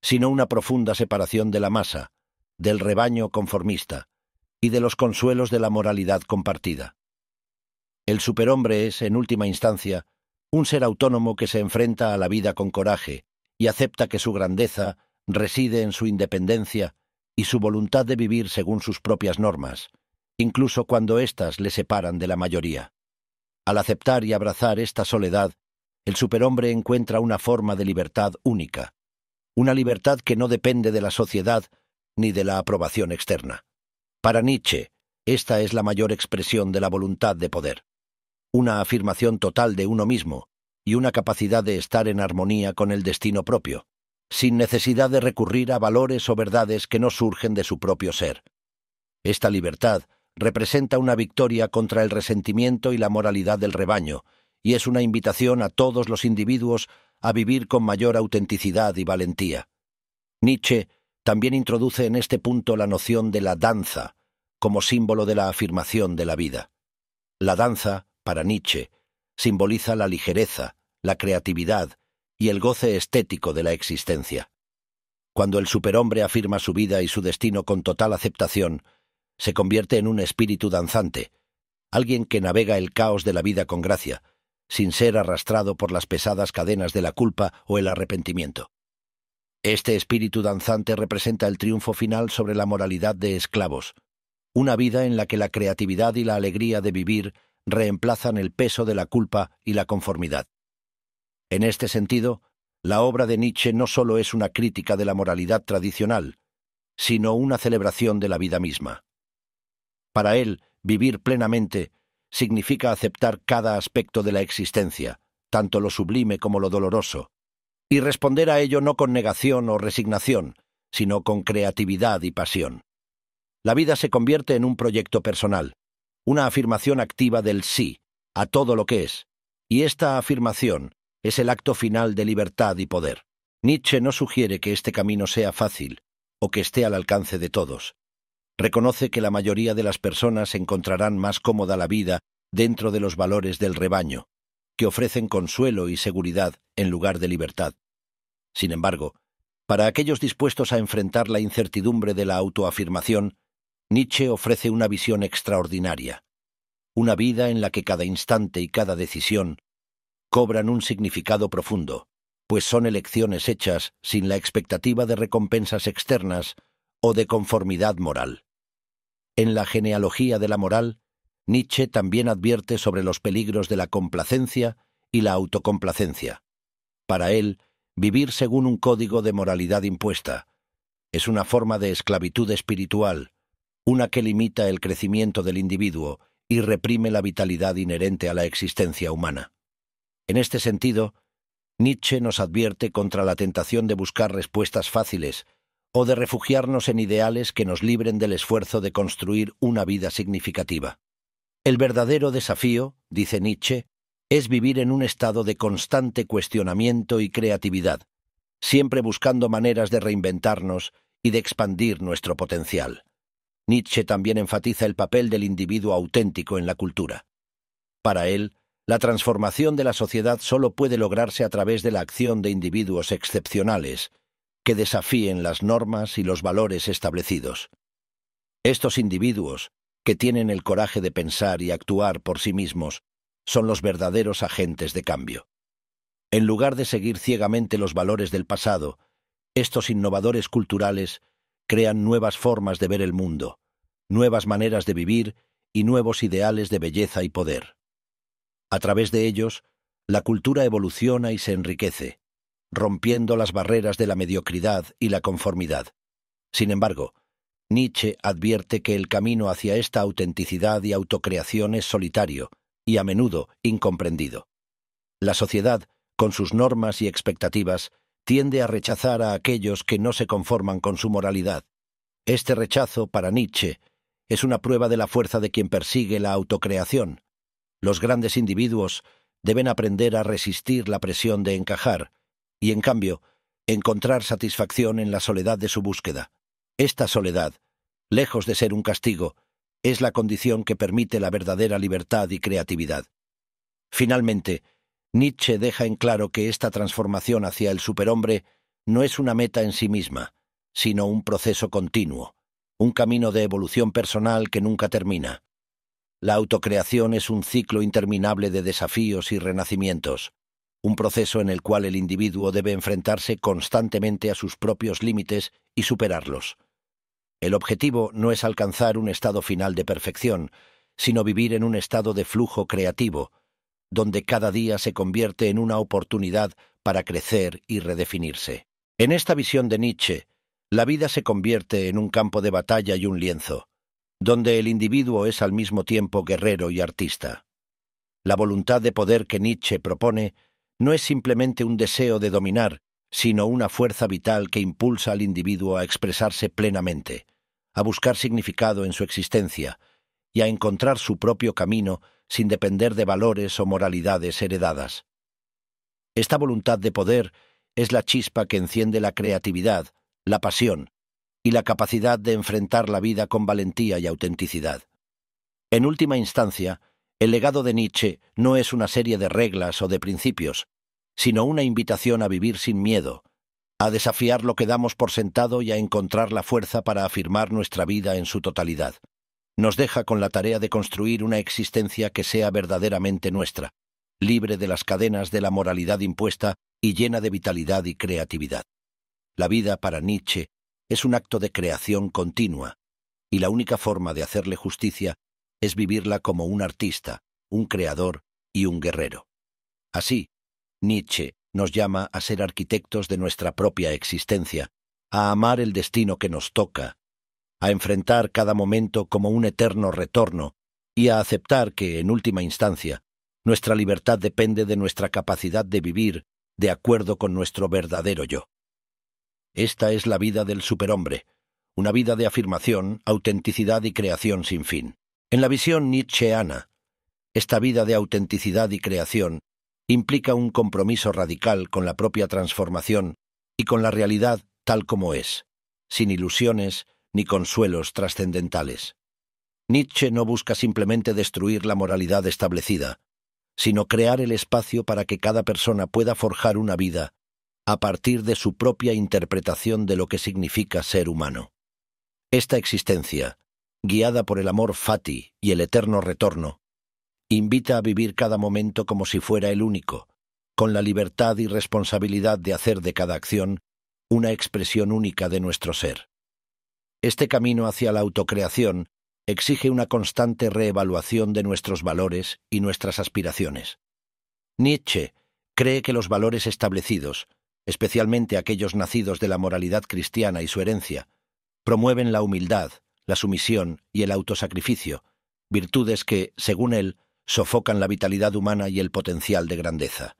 sino una profunda separación de la masa, del rebaño conformista y de los consuelos de la moralidad compartida. El superhombre es, en última instancia, un ser autónomo que se enfrenta a la vida con coraje y acepta que su grandeza reside en su independencia y su voluntad de vivir según sus propias normas, incluso cuando éstas le separan de la mayoría. Al aceptar y abrazar esta soledad, el superhombre encuentra una forma de libertad única, una libertad que no depende de la sociedad ni de la aprobación externa. Para Nietzsche, esta es la mayor expresión de la voluntad de poder, una afirmación total de uno mismo y una capacidad de estar en armonía con el destino propio, sin necesidad de recurrir a valores o verdades que no surgen de su propio ser. Esta libertad representa una victoria contra el resentimiento y la moralidad del rebaño, y es una invitación a todos los individuos a vivir con mayor autenticidad y valentía. Nietzsche también introduce en este punto la noción de la danza, como símbolo de la afirmación de la vida. La danza, para Nietzsche, simboliza la ligereza, la creatividad y el goce estético de la existencia. Cuando el superhombre afirma su vida y su destino con total aceptación, se convierte en un espíritu danzante, alguien que navega el caos de la vida con gracia, sin ser arrastrado por las pesadas cadenas de la culpa o el arrepentimiento. Este espíritu danzante representa el triunfo final sobre la moralidad de esclavos, una vida en la que la creatividad y la alegría de vivir reemplazan el peso de la culpa y la conformidad. En este sentido, la obra de Nietzsche no solo es una crítica de la moralidad tradicional, sino una celebración de la vida misma. Para él, vivir plenamente significa aceptar cada aspecto de la existencia, tanto lo sublime como lo doloroso, y responder a ello no con negación o resignación, sino con creatividad y pasión. La vida se convierte en un proyecto personal, una afirmación activa del sí, a todo lo que es, y esta afirmación es el acto final de libertad y poder. Nietzsche no sugiere que este camino sea fácil o que esté al alcance de todos. Reconoce que la mayoría de las personas encontrarán más cómoda la vida dentro de los valores del rebaño, que ofrecen consuelo y seguridad en lugar de libertad. Sin embargo, para aquellos dispuestos a enfrentar la incertidumbre de la autoafirmación, Nietzsche ofrece una visión extraordinaria, una vida en la que cada instante y cada decisión cobran un significado profundo, pues son elecciones hechas sin la expectativa de recompensas externas o de conformidad moral. En la genealogía de la moral, Nietzsche también advierte sobre los peligros de la complacencia y la autocomplacencia. Para él, vivir según un código de moralidad impuesta es una forma de esclavitud espiritual, una que limita el crecimiento del individuo y reprime la vitalidad inherente a la existencia humana. En este sentido, Nietzsche nos advierte contra la tentación de buscar respuestas fáciles o de refugiarnos en ideales que nos libren del esfuerzo de construir una vida significativa. El verdadero desafío, dice Nietzsche, es vivir en un estado de constante cuestionamiento y creatividad, siempre buscando maneras de reinventarnos y de expandir nuestro potencial. Nietzsche también enfatiza el papel del individuo auténtico en la cultura. Para él, la transformación de la sociedad solo puede lograrse a través de la acción de individuos excepcionales, que desafíen las normas y los valores establecidos. Estos individuos, que tienen el coraje de pensar y actuar por sí mismos, son los verdaderos agentes de cambio. En lugar de seguir ciegamente los valores del pasado, estos innovadores culturales crean nuevas formas de ver el mundo, nuevas maneras de vivir y nuevos ideales de belleza y poder. A través de ellos, la cultura evoluciona y se enriquece, rompiendo las barreras de la mediocridad y la conformidad. Sin embargo, Nietzsche advierte que el camino hacia esta autenticidad y autocreación es solitario y a menudo incomprendido. La sociedad, con sus normas y expectativas, tiende a rechazar a aquellos que no se conforman con su moralidad. Este rechazo, para Nietzsche, es una prueba de la fuerza de quien persigue la autocreación, los grandes individuos deben aprender a resistir la presión de encajar y, en cambio, encontrar satisfacción en la soledad de su búsqueda. Esta soledad, lejos de ser un castigo, es la condición que permite la verdadera libertad y creatividad. Finalmente, Nietzsche deja en claro que esta transformación hacia el superhombre no es una meta en sí misma, sino un proceso continuo, un camino de evolución personal que nunca termina. La autocreación es un ciclo interminable de desafíos y renacimientos, un proceso en el cual el individuo debe enfrentarse constantemente a sus propios límites y superarlos. El objetivo no es alcanzar un estado final de perfección, sino vivir en un estado de flujo creativo, donde cada día se convierte en una oportunidad para crecer y redefinirse. En esta visión de Nietzsche, la vida se convierte en un campo de batalla y un lienzo donde el individuo es al mismo tiempo guerrero y artista. La voluntad de poder que Nietzsche propone no es simplemente un deseo de dominar, sino una fuerza vital que impulsa al individuo a expresarse plenamente, a buscar significado en su existencia y a encontrar su propio camino sin depender de valores o moralidades heredadas. Esta voluntad de poder es la chispa que enciende la creatividad, la pasión, y la capacidad de enfrentar la vida con valentía y autenticidad. En última instancia, el legado de Nietzsche no es una serie de reglas o de principios, sino una invitación a vivir sin miedo, a desafiar lo que damos por sentado y a encontrar la fuerza para afirmar nuestra vida en su totalidad. Nos deja con la tarea de construir una existencia que sea verdaderamente nuestra, libre de las cadenas de la moralidad impuesta y llena de vitalidad y creatividad. La vida para Nietzsche es un acto de creación continua, y la única forma de hacerle justicia es vivirla como un artista, un creador y un guerrero. Así, Nietzsche nos llama a ser arquitectos de nuestra propia existencia, a amar el destino que nos toca, a enfrentar cada momento como un eterno retorno y a aceptar que, en última instancia, nuestra libertad depende de nuestra capacidad de vivir de acuerdo con nuestro verdadero yo. Esta es la vida del superhombre, una vida de afirmación, autenticidad y creación sin fin. En la visión nietzscheana, esta vida de autenticidad y creación implica un compromiso radical con la propia transformación y con la realidad tal como es, sin ilusiones ni consuelos trascendentales. Nietzsche no busca simplemente destruir la moralidad establecida, sino crear el espacio para que cada persona pueda forjar una vida a partir de su propia interpretación de lo que significa ser humano. Esta existencia, guiada por el amor fati y el eterno retorno, invita a vivir cada momento como si fuera el único, con la libertad y responsabilidad de hacer de cada acción una expresión única de nuestro ser. Este camino hacia la autocreación exige una constante reevaluación de nuestros valores y nuestras aspiraciones. Nietzsche cree que los valores establecidos, especialmente aquellos nacidos de la moralidad cristiana y su herencia, promueven la humildad, la sumisión y el autosacrificio, virtudes que, según él, sofocan la vitalidad humana y el potencial de grandeza.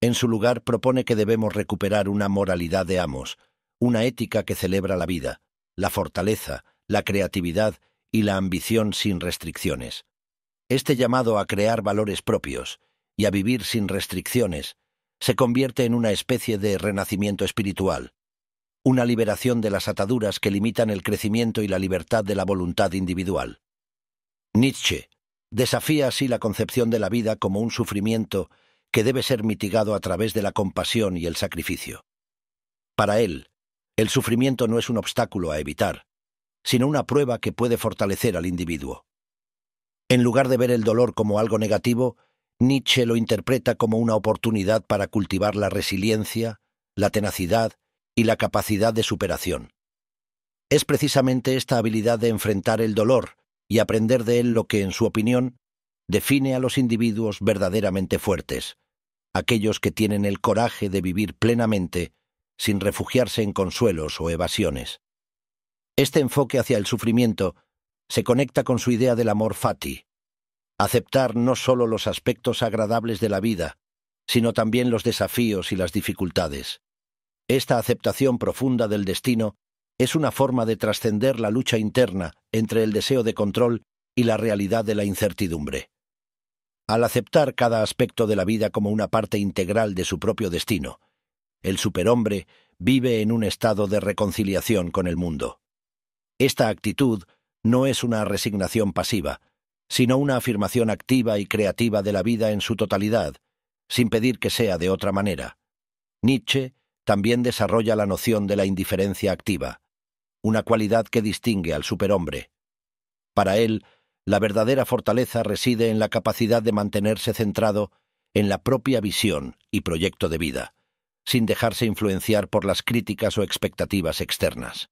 En su lugar propone que debemos recuperar una moralidad de amos, una ética que celebra la vida, la fortaleza, la creatividad y la ambición sin restricciones. Este llamado a crear valores propios y a vivir sin restricciones se convierte en una especie de renacimiento espiritual, una liberación de las ataduras que limitan el crecimiento y la libertad de la voluntad individual. Nietzsche desafía así la concepción de la vida como un sufrimiento que debe ser mitigado a través de la compasión y el sacrificio. Para él, el sufrimiento no es un obstáculo a evitar, sino una prueba que puede fortalecer al individuo. En lugar de ver el dolor como algo negativo, Nietzsche lo interpreta como una oportunidad para cultivar la resiliencia, la tenacidad y la capacidad de superación. Es precisamente esta habilidad de enfrentar el dolor y aprender de él lo que, en su opinión, define a los individuos verdaderamente fuertes, aquellos que tienen el coraje de vivir plenamente sin refugiarse en consuelos o evasiones. Este enfoque hacia el sufrimiento se conecta con su idea del amor fati, aceptar no solo los aspectos agradables de la vida, sino también los desafíos y las dificultades. Esta aceptación profunda del destino es una forma de trascender la lucha interna entre el deseo de control y la realidad de la incertidumbre. Al aceptar cada aspecto de la vida como una parte integral de su propio destino, el superhombre vive en un estado de reconciliación con el mundo. Esta actitud no es una resignación pasiva, sino una afirmación activa y creativa de la vida en su totalidad, sin pedir que sea de otra manera. Nietzsche también desarrolla la noción de la indiferencia activa, una cualidad que distingue al superhombre. Para él, la verdadera fortaleza reside en la capacidad de mantenerse centrado en la propia visión y proyecto de vida, sin dejarse influenciar por las críticas o expectativas externas.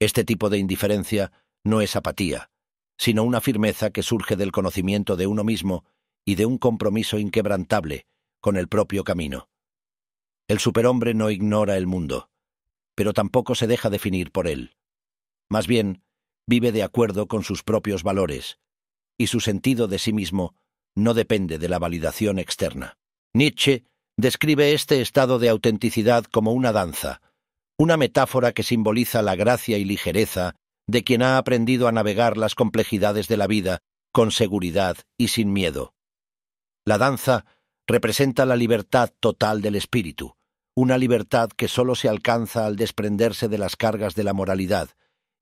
Este tipo de indiferencia no es apatía, sino una firmeza que surge del conocimiento de uno mismo y de un compromiso inquebrantable con el propio camino. El superhombre no ignora el mundo, pero tampoco se deja definir por él. Más bien, vive de acuerdo con sus propios valores, y su sentido de sí mismo no depende de la validación externa. Nietzsche describe este estado de autenticidad como una danza, una metáfora que simboliza la gracia y ligereza de quien ha aprendido a navegar las complejidades de la vida con seguridad y sin miedo. La danza representa la libertad total del espíritu, una libertad que sólo se alcanza al desprenderse de las cargas de la moralidad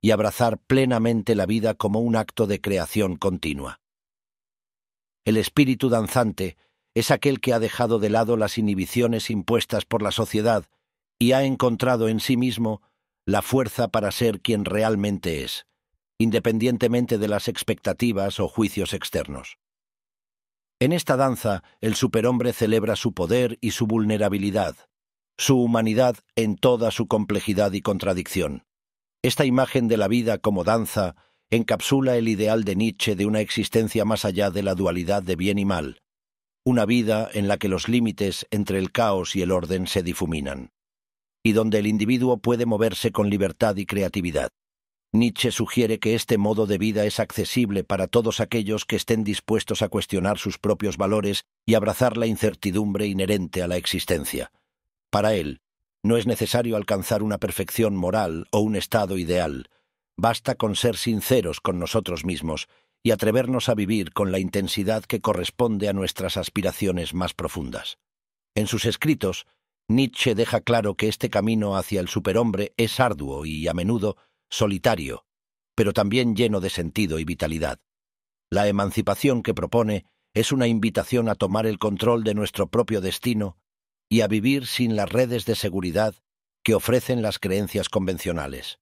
y abrazar plenamente la vida como un acto de creación continua. El espíritu danzante es aquel que ha dejado de lado las inhibiciones impuestas por la sociedad y ha encontrado en sí mismo la fuerza para ser quien realmente es, independientemente de las expectativas o juicios externos. En esta danza, el superhombre celebra su poder y su vulnerabilidad, su humanidad en toda su complejidad y contradicción. Esta imagen de la vida como danza encapsula el ideal de Nietzsche de una existencia más allá de la dualidad de bien y mal, una vida en la que los límites entre el caos y el orden se difuminan y donde el individuo puede moverse con libertad y creatividad. Nietzsche sugiere que este modo de vida es accesible para todos aquellos que estén dispuestos a cuestionar sus propios valores y abrazar la incertidumbre inherente a la existencia. Para él, no es necesario alcanzar una perfección moral o un estado ideal, basta con ser sinceros con nosotros mismos y atrevernos a vivir con la intensidad que corresponde a nuestras aspiraciones más profundas. En sus escritos, Nietzsche deja claro que este camino hacia el superhombre es arduo y, a menudo, solitario, pero también lleno de sentido y vitalidad. La emancipación que propone es una invitación a tomar el control de nuestro propio destino y a vivir sin las redes de seguridad que ofrecen las creencias convencionales.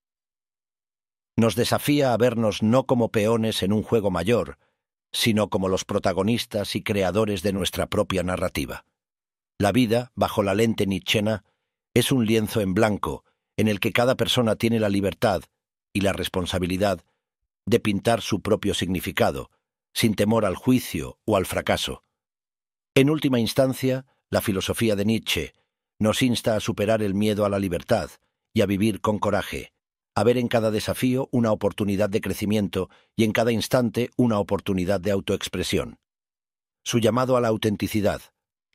Nos desafía a vernos no como peones en un juego mayor, sino como los protagonistas y creadores de nuestra propia narrativa. La vida, bajo la lente Nietzscheana, es un lienzo en blanco en el que cada persona tiene la libertad y la responsabilidad de pintar su propio significado, sin temor al juicio o al fracaso. En última instancia, la filosofía de Nietzsche nos insta a superar el miedo a la libertad y a vivir con coraje, a ver en cada desafío una oportunidad de crecimiento y en cada instante una oportunidad de autoexpresión. Su llamado a la autenticidad,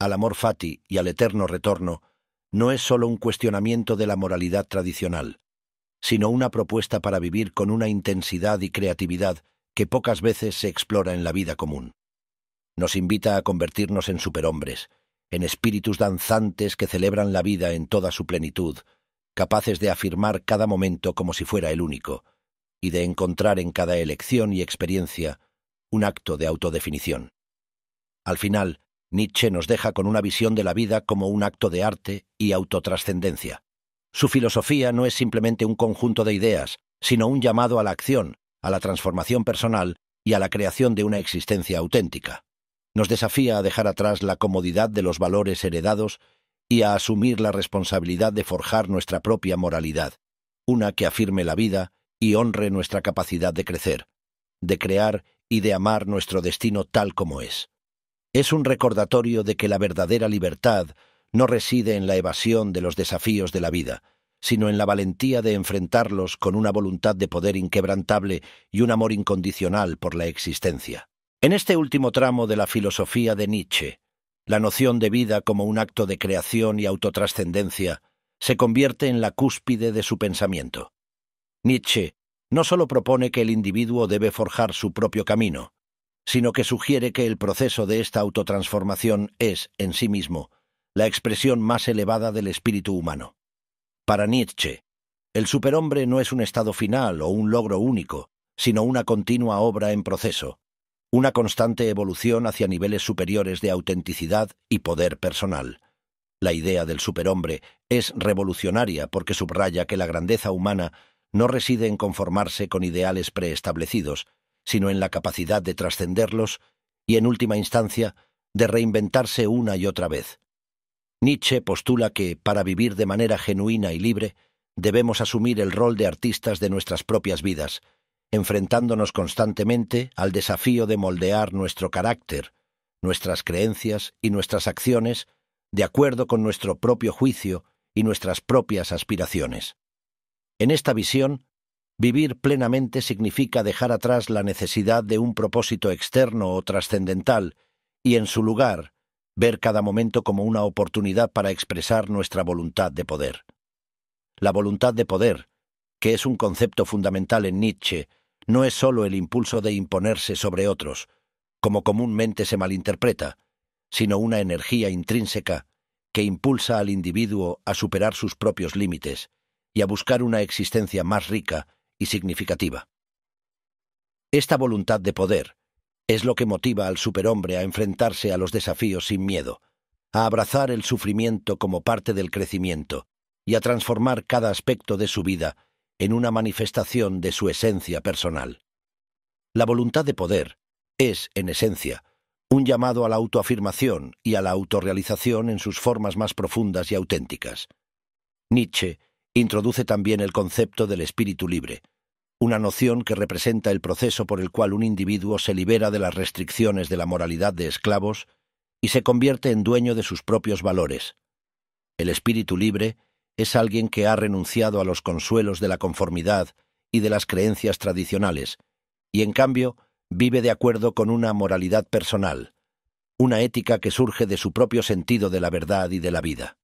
al amor fati y al eterno retorno, no es sólo un cuestionamiento de la moralidad tradicional, sino una propuesta para vivir con una intensidad y creatividad que pocas veces se explora en la vida común. Nos invita a convertirnos en superhombres, en espíritus danzantes que celebran la vida en toda su plenitud, capaces de afirmar cada momento como si fuera el único, y de encontrar en cada elección y experiencia un acto de autodefinición. Al final, Nietzsche nos deja con una visión de la vida como un acto de arte y autotrascendencia. Su filosofía no es simplemente un conjunto de ideas, sino un llamado a la acción, a la transformación personal y a la creación de una existencia auténtica. Nos desafía a dejar atrás la comodidad de los valores heredados y a asumir la responsabilidad de forjar nuestra propia moralidad, una que afirme la vida y honre nuestra capacidad de crecer, de crear y de amar nuestro destino tal como es es un recordatorio de que la verdadera libertad no reside en la evasión de los desafíos de la vida, sino en la valentía de enfrentarlos con una voluntad de poder inquebrantable y un amor incondicional por la existencia. En este último tramo de la filosofía de Nietzsche, la noción de vida como un acto de creación y autotrascendencia se convierte en la cúspide de su pensamiento. Nietzsche no solo propone que el individuo debe forjar su propio camino, sino que sugiere que el proceso de esta autotransformación es, en sí mismo, la expresión más elevada del espíritu humano. Para Nietzsche, el superhombre no es un estado final o un logro único, sino una continua obra en proceso, una constante evolución hacia niveles superiores de autenticidad y poder personal. La idea del superhombre es revolucionaria porque subraya que la grandeza humana no reside en conformarse con ideales preestablecidos, sino en la capacidad de trascenderlos y, en última instancia, de reinventarse una y otra vez. Nietzsche postula que, para vivir de manera genuina y libre, debemos asumir el rol de artistas de nuestras propias vidas, enfrentándonos constantemente al desafío de moldear nuestro carácter, nuestras creencias y nuestras acciones de acuerdo con nuestro propio juicio y nuestras propias aspiraciones. En esta visión, Vivir plenamente significa dejar atrás la necesidad de un propósito externo o trascendental y, en su lugar, ver cada momento como una oportunidad para expresar nuestra voluntad de poder. La voluntad de poder, que es un concepto fundamental en Nietzsche, no es sólo el impulso de imponerse sobre otros, como comúnmente se malinterpreta, sino una energía intrínseca que impulsa al individuo a superar sus propios límites y a buscar una existencia más rica y significativa. Esta voluntad de poder es lo que motiva al superhombre a enfrentarse a los desafíos sin miedo, a abrazar el sufrimiento como parte del crecimiento y a transformar cada aspecto de su vida en una manifestación de su esencia personal. La voluntad de poder es, en esencia, un llamado a la autoafirmación y a la autorrealización en sus formas más profundas y auténticas. Nietzsche introduce también el concepto del espíritu libre, una noción que representa el proceso por el cual un individuo se libera de las restricciones de la moralidad de esclavos y se convierte en dueño de sus propios valores. El espíritu libre es alguien que ha renunciado a los consuelos de la conformidad y de las creencias tradicionales, y en cambio vive de acuerdo con una moralidad personal, una ética que surge de su propio sentido de la verdad y de la vida.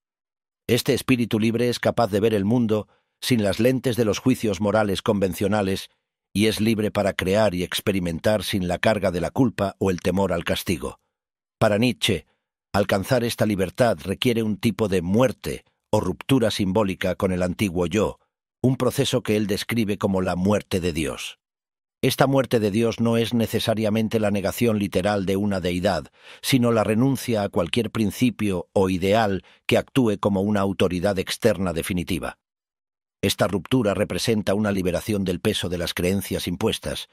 Este espíritu libre es capaz de ver el mundo sin las lentes de los juicios morales convencionales y es libre para crear y experimentar sin la carga de la culpa o el temor al castigo. Para Nietzsche, alcanzar esta libertad requiere un tipo de muerte o ruptura simbólica con el antiguo yo, un proceso que él describe como la muerte de Dios. Esta muerte de Dios no es necesariamente la negación literal de una deidad, sino la renuncia a cualquier principio o ideal que actúe como una autoridad externa definitiva. Esta ruptura representa una liberación del peso de las creencias impuestas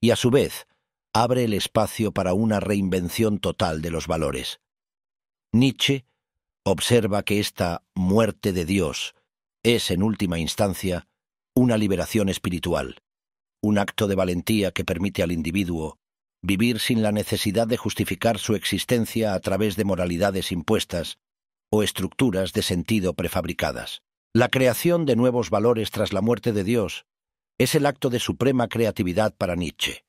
y, a su vez, abre el espacio para una reinvención total de los valores. Nietzsche observa que esta muerte de Dios es, en última instancia, una liberación espiritual un acto de valentía que permite al individuo vivir sin la necesidad de justificar su existencia a través de moralidades impuestas o estructuras de sentido prefabricadas. La creación de nuevos valores tras la muerte de Dios es el acto de suprema creatividad para Nietzsche.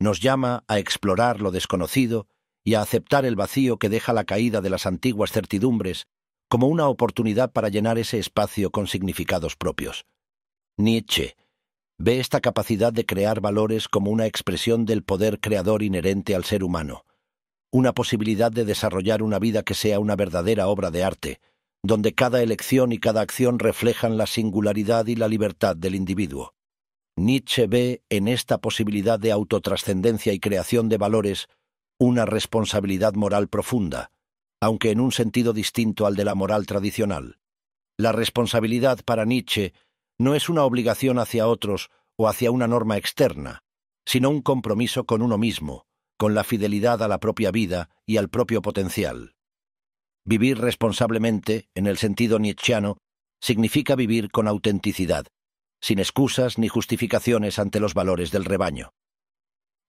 Nos llama a explorar lo desconocido y a aceptar el vacío que deja la caída de las antiguas certidumbres como una oportunidad para llenar ese espacio con significados propios. Nietzsche ve esta capacidad de crear valores como una expresión del poder creador inherente al ser humano, una posibilidad de desarrollar una vida que sea una verdadera obra de arte, donde cada elección y cada acción reflejan la singularidad y la libertad del individuo. Nietzsche ve en esta posibilidad de autotrascendencia y creación de valores una responsabilidad moral profunda, aunque en un sentido distinto al de la moral tradicional. La responsabilidad para Nietzsche no es una obligación hacia otros o hacia una norma externa, sino un compromiso con uno mismo, con la fidelidad a la propia vida y al propio potencial. Vivir responsablemente, en el sentido nietzscheano, significa vivir con autenticidad, sin excusas ni justificaciones ante los valores del rebaño.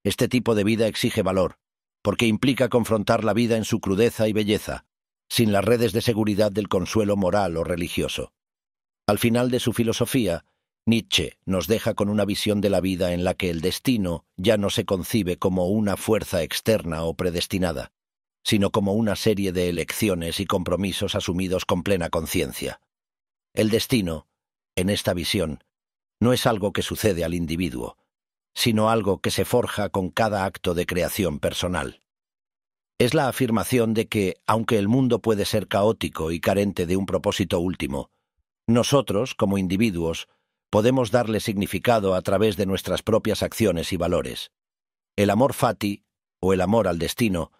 Este tipo de vida exige valor, porque implica confrontar la vida en su crudeza y belleza, sin las redes de seguridad del consuelo moral o religioso. Al final de su filosofía, Nietzsche nos deja con una visión de la vida en la que el destino ya no se concibe como una fuerza externa o predestinada, sino como una serie de elecciones y compromisos asumidos con plena conciencia. El destino, en esta visión, no es algo que sucede al individuo, sino algo que se forja con cada acto de creación personal. Es la afirmación de que, aunque el mundo puede ser caótico y carente de un propósito último, nosotros, como individuos, podemos darle significado a través de nuestras propias acciones y valores. El amor fati, o el amor al destino,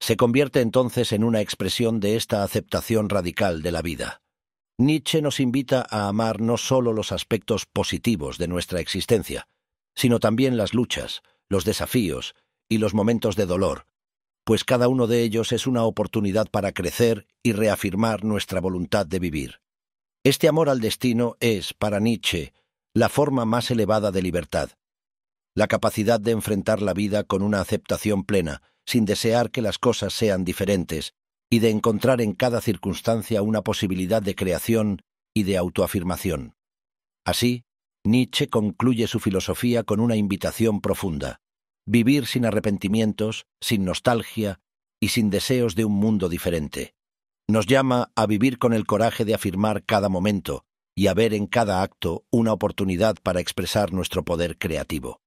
se convierte entonces en una expresión de esta aceptación radical de la vida. Nietzsche nos invita a amar no solo los aspectos positivos de nuestra existencia, sino también las luchas, los desafíos y los momentos de dolor, pues cada uno de ellos es una oportunidad para crecer y reafirmar nuestra voluntad de vivir. Este amor al destino es, para Nietzsche, la forma más elevada de libertad, la capacidad de enfrentar la vida con una aceptación plena, sin desear que las cosas sean diferentes, y de encontrar en cada circunstancia una posibilidad de creación y de autoafirmación. Así, Nietzsche concluye su filosofía con una invitación profunda, vivir sin arrepentimientos, sin nostalgia y sin deseos de un mundo diferente nos llama a vivir con el coraje de afirmar cada momento y a ver en cada acto una oportunidad para expresar nuestro poder creativo.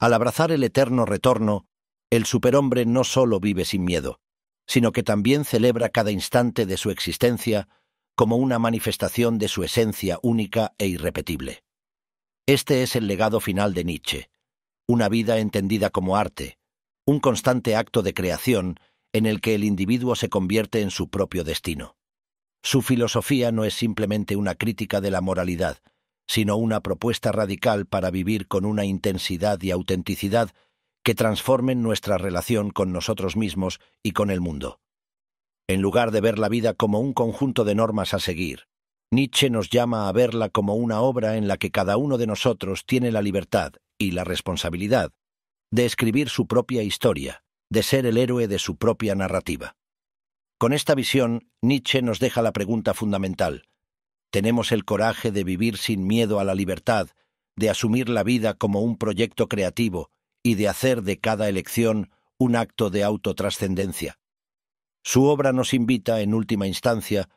Al abrazar el eterno retorno, el superhombre no solo vive sin miedo, sino que también celebra cada instante de su existencia como una manifestación de su esencia única e irrepetible. Este es el legado final de Nietzsche, una vida entendida como arte, un constante acto de creación en el que el individuo se convierte en su propio destino. Su filosofía no es simplemente una crítica de la moralidad, sino una propuesta radical para vivir con una intensidad y autenticidad que transformen nuestra relación con nosotros mismos y con el mundo. En lugar de ver la vida como un conjunto de normas a seguir, Nietzsche nos llama a verla como una obra en la que cada uno de nosotros tiene la libertad y la responsabilidad de escribir su propia historia, de ser el héroe de su propia narrativa. Con esta visión, Nietzsche nos deja la pregunta fundamental. ¿Tenemos el coraje de vivir sin miedo a la libertad, de asumir la vida como un proyecto creativo y de hacer de cada elección un acto de autotrascendencia? Su obra nos invita, en última instancia,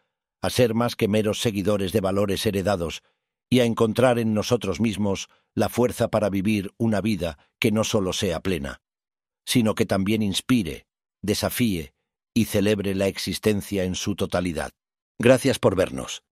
a ser más que meros seguidores de valores heredados y a encontrar en nosotros mismos la fuerza para vivir una vida que no solo sea plena, sino que también inspire, desafíe y celebre la existencia en su totalidad. Gracias por vernos.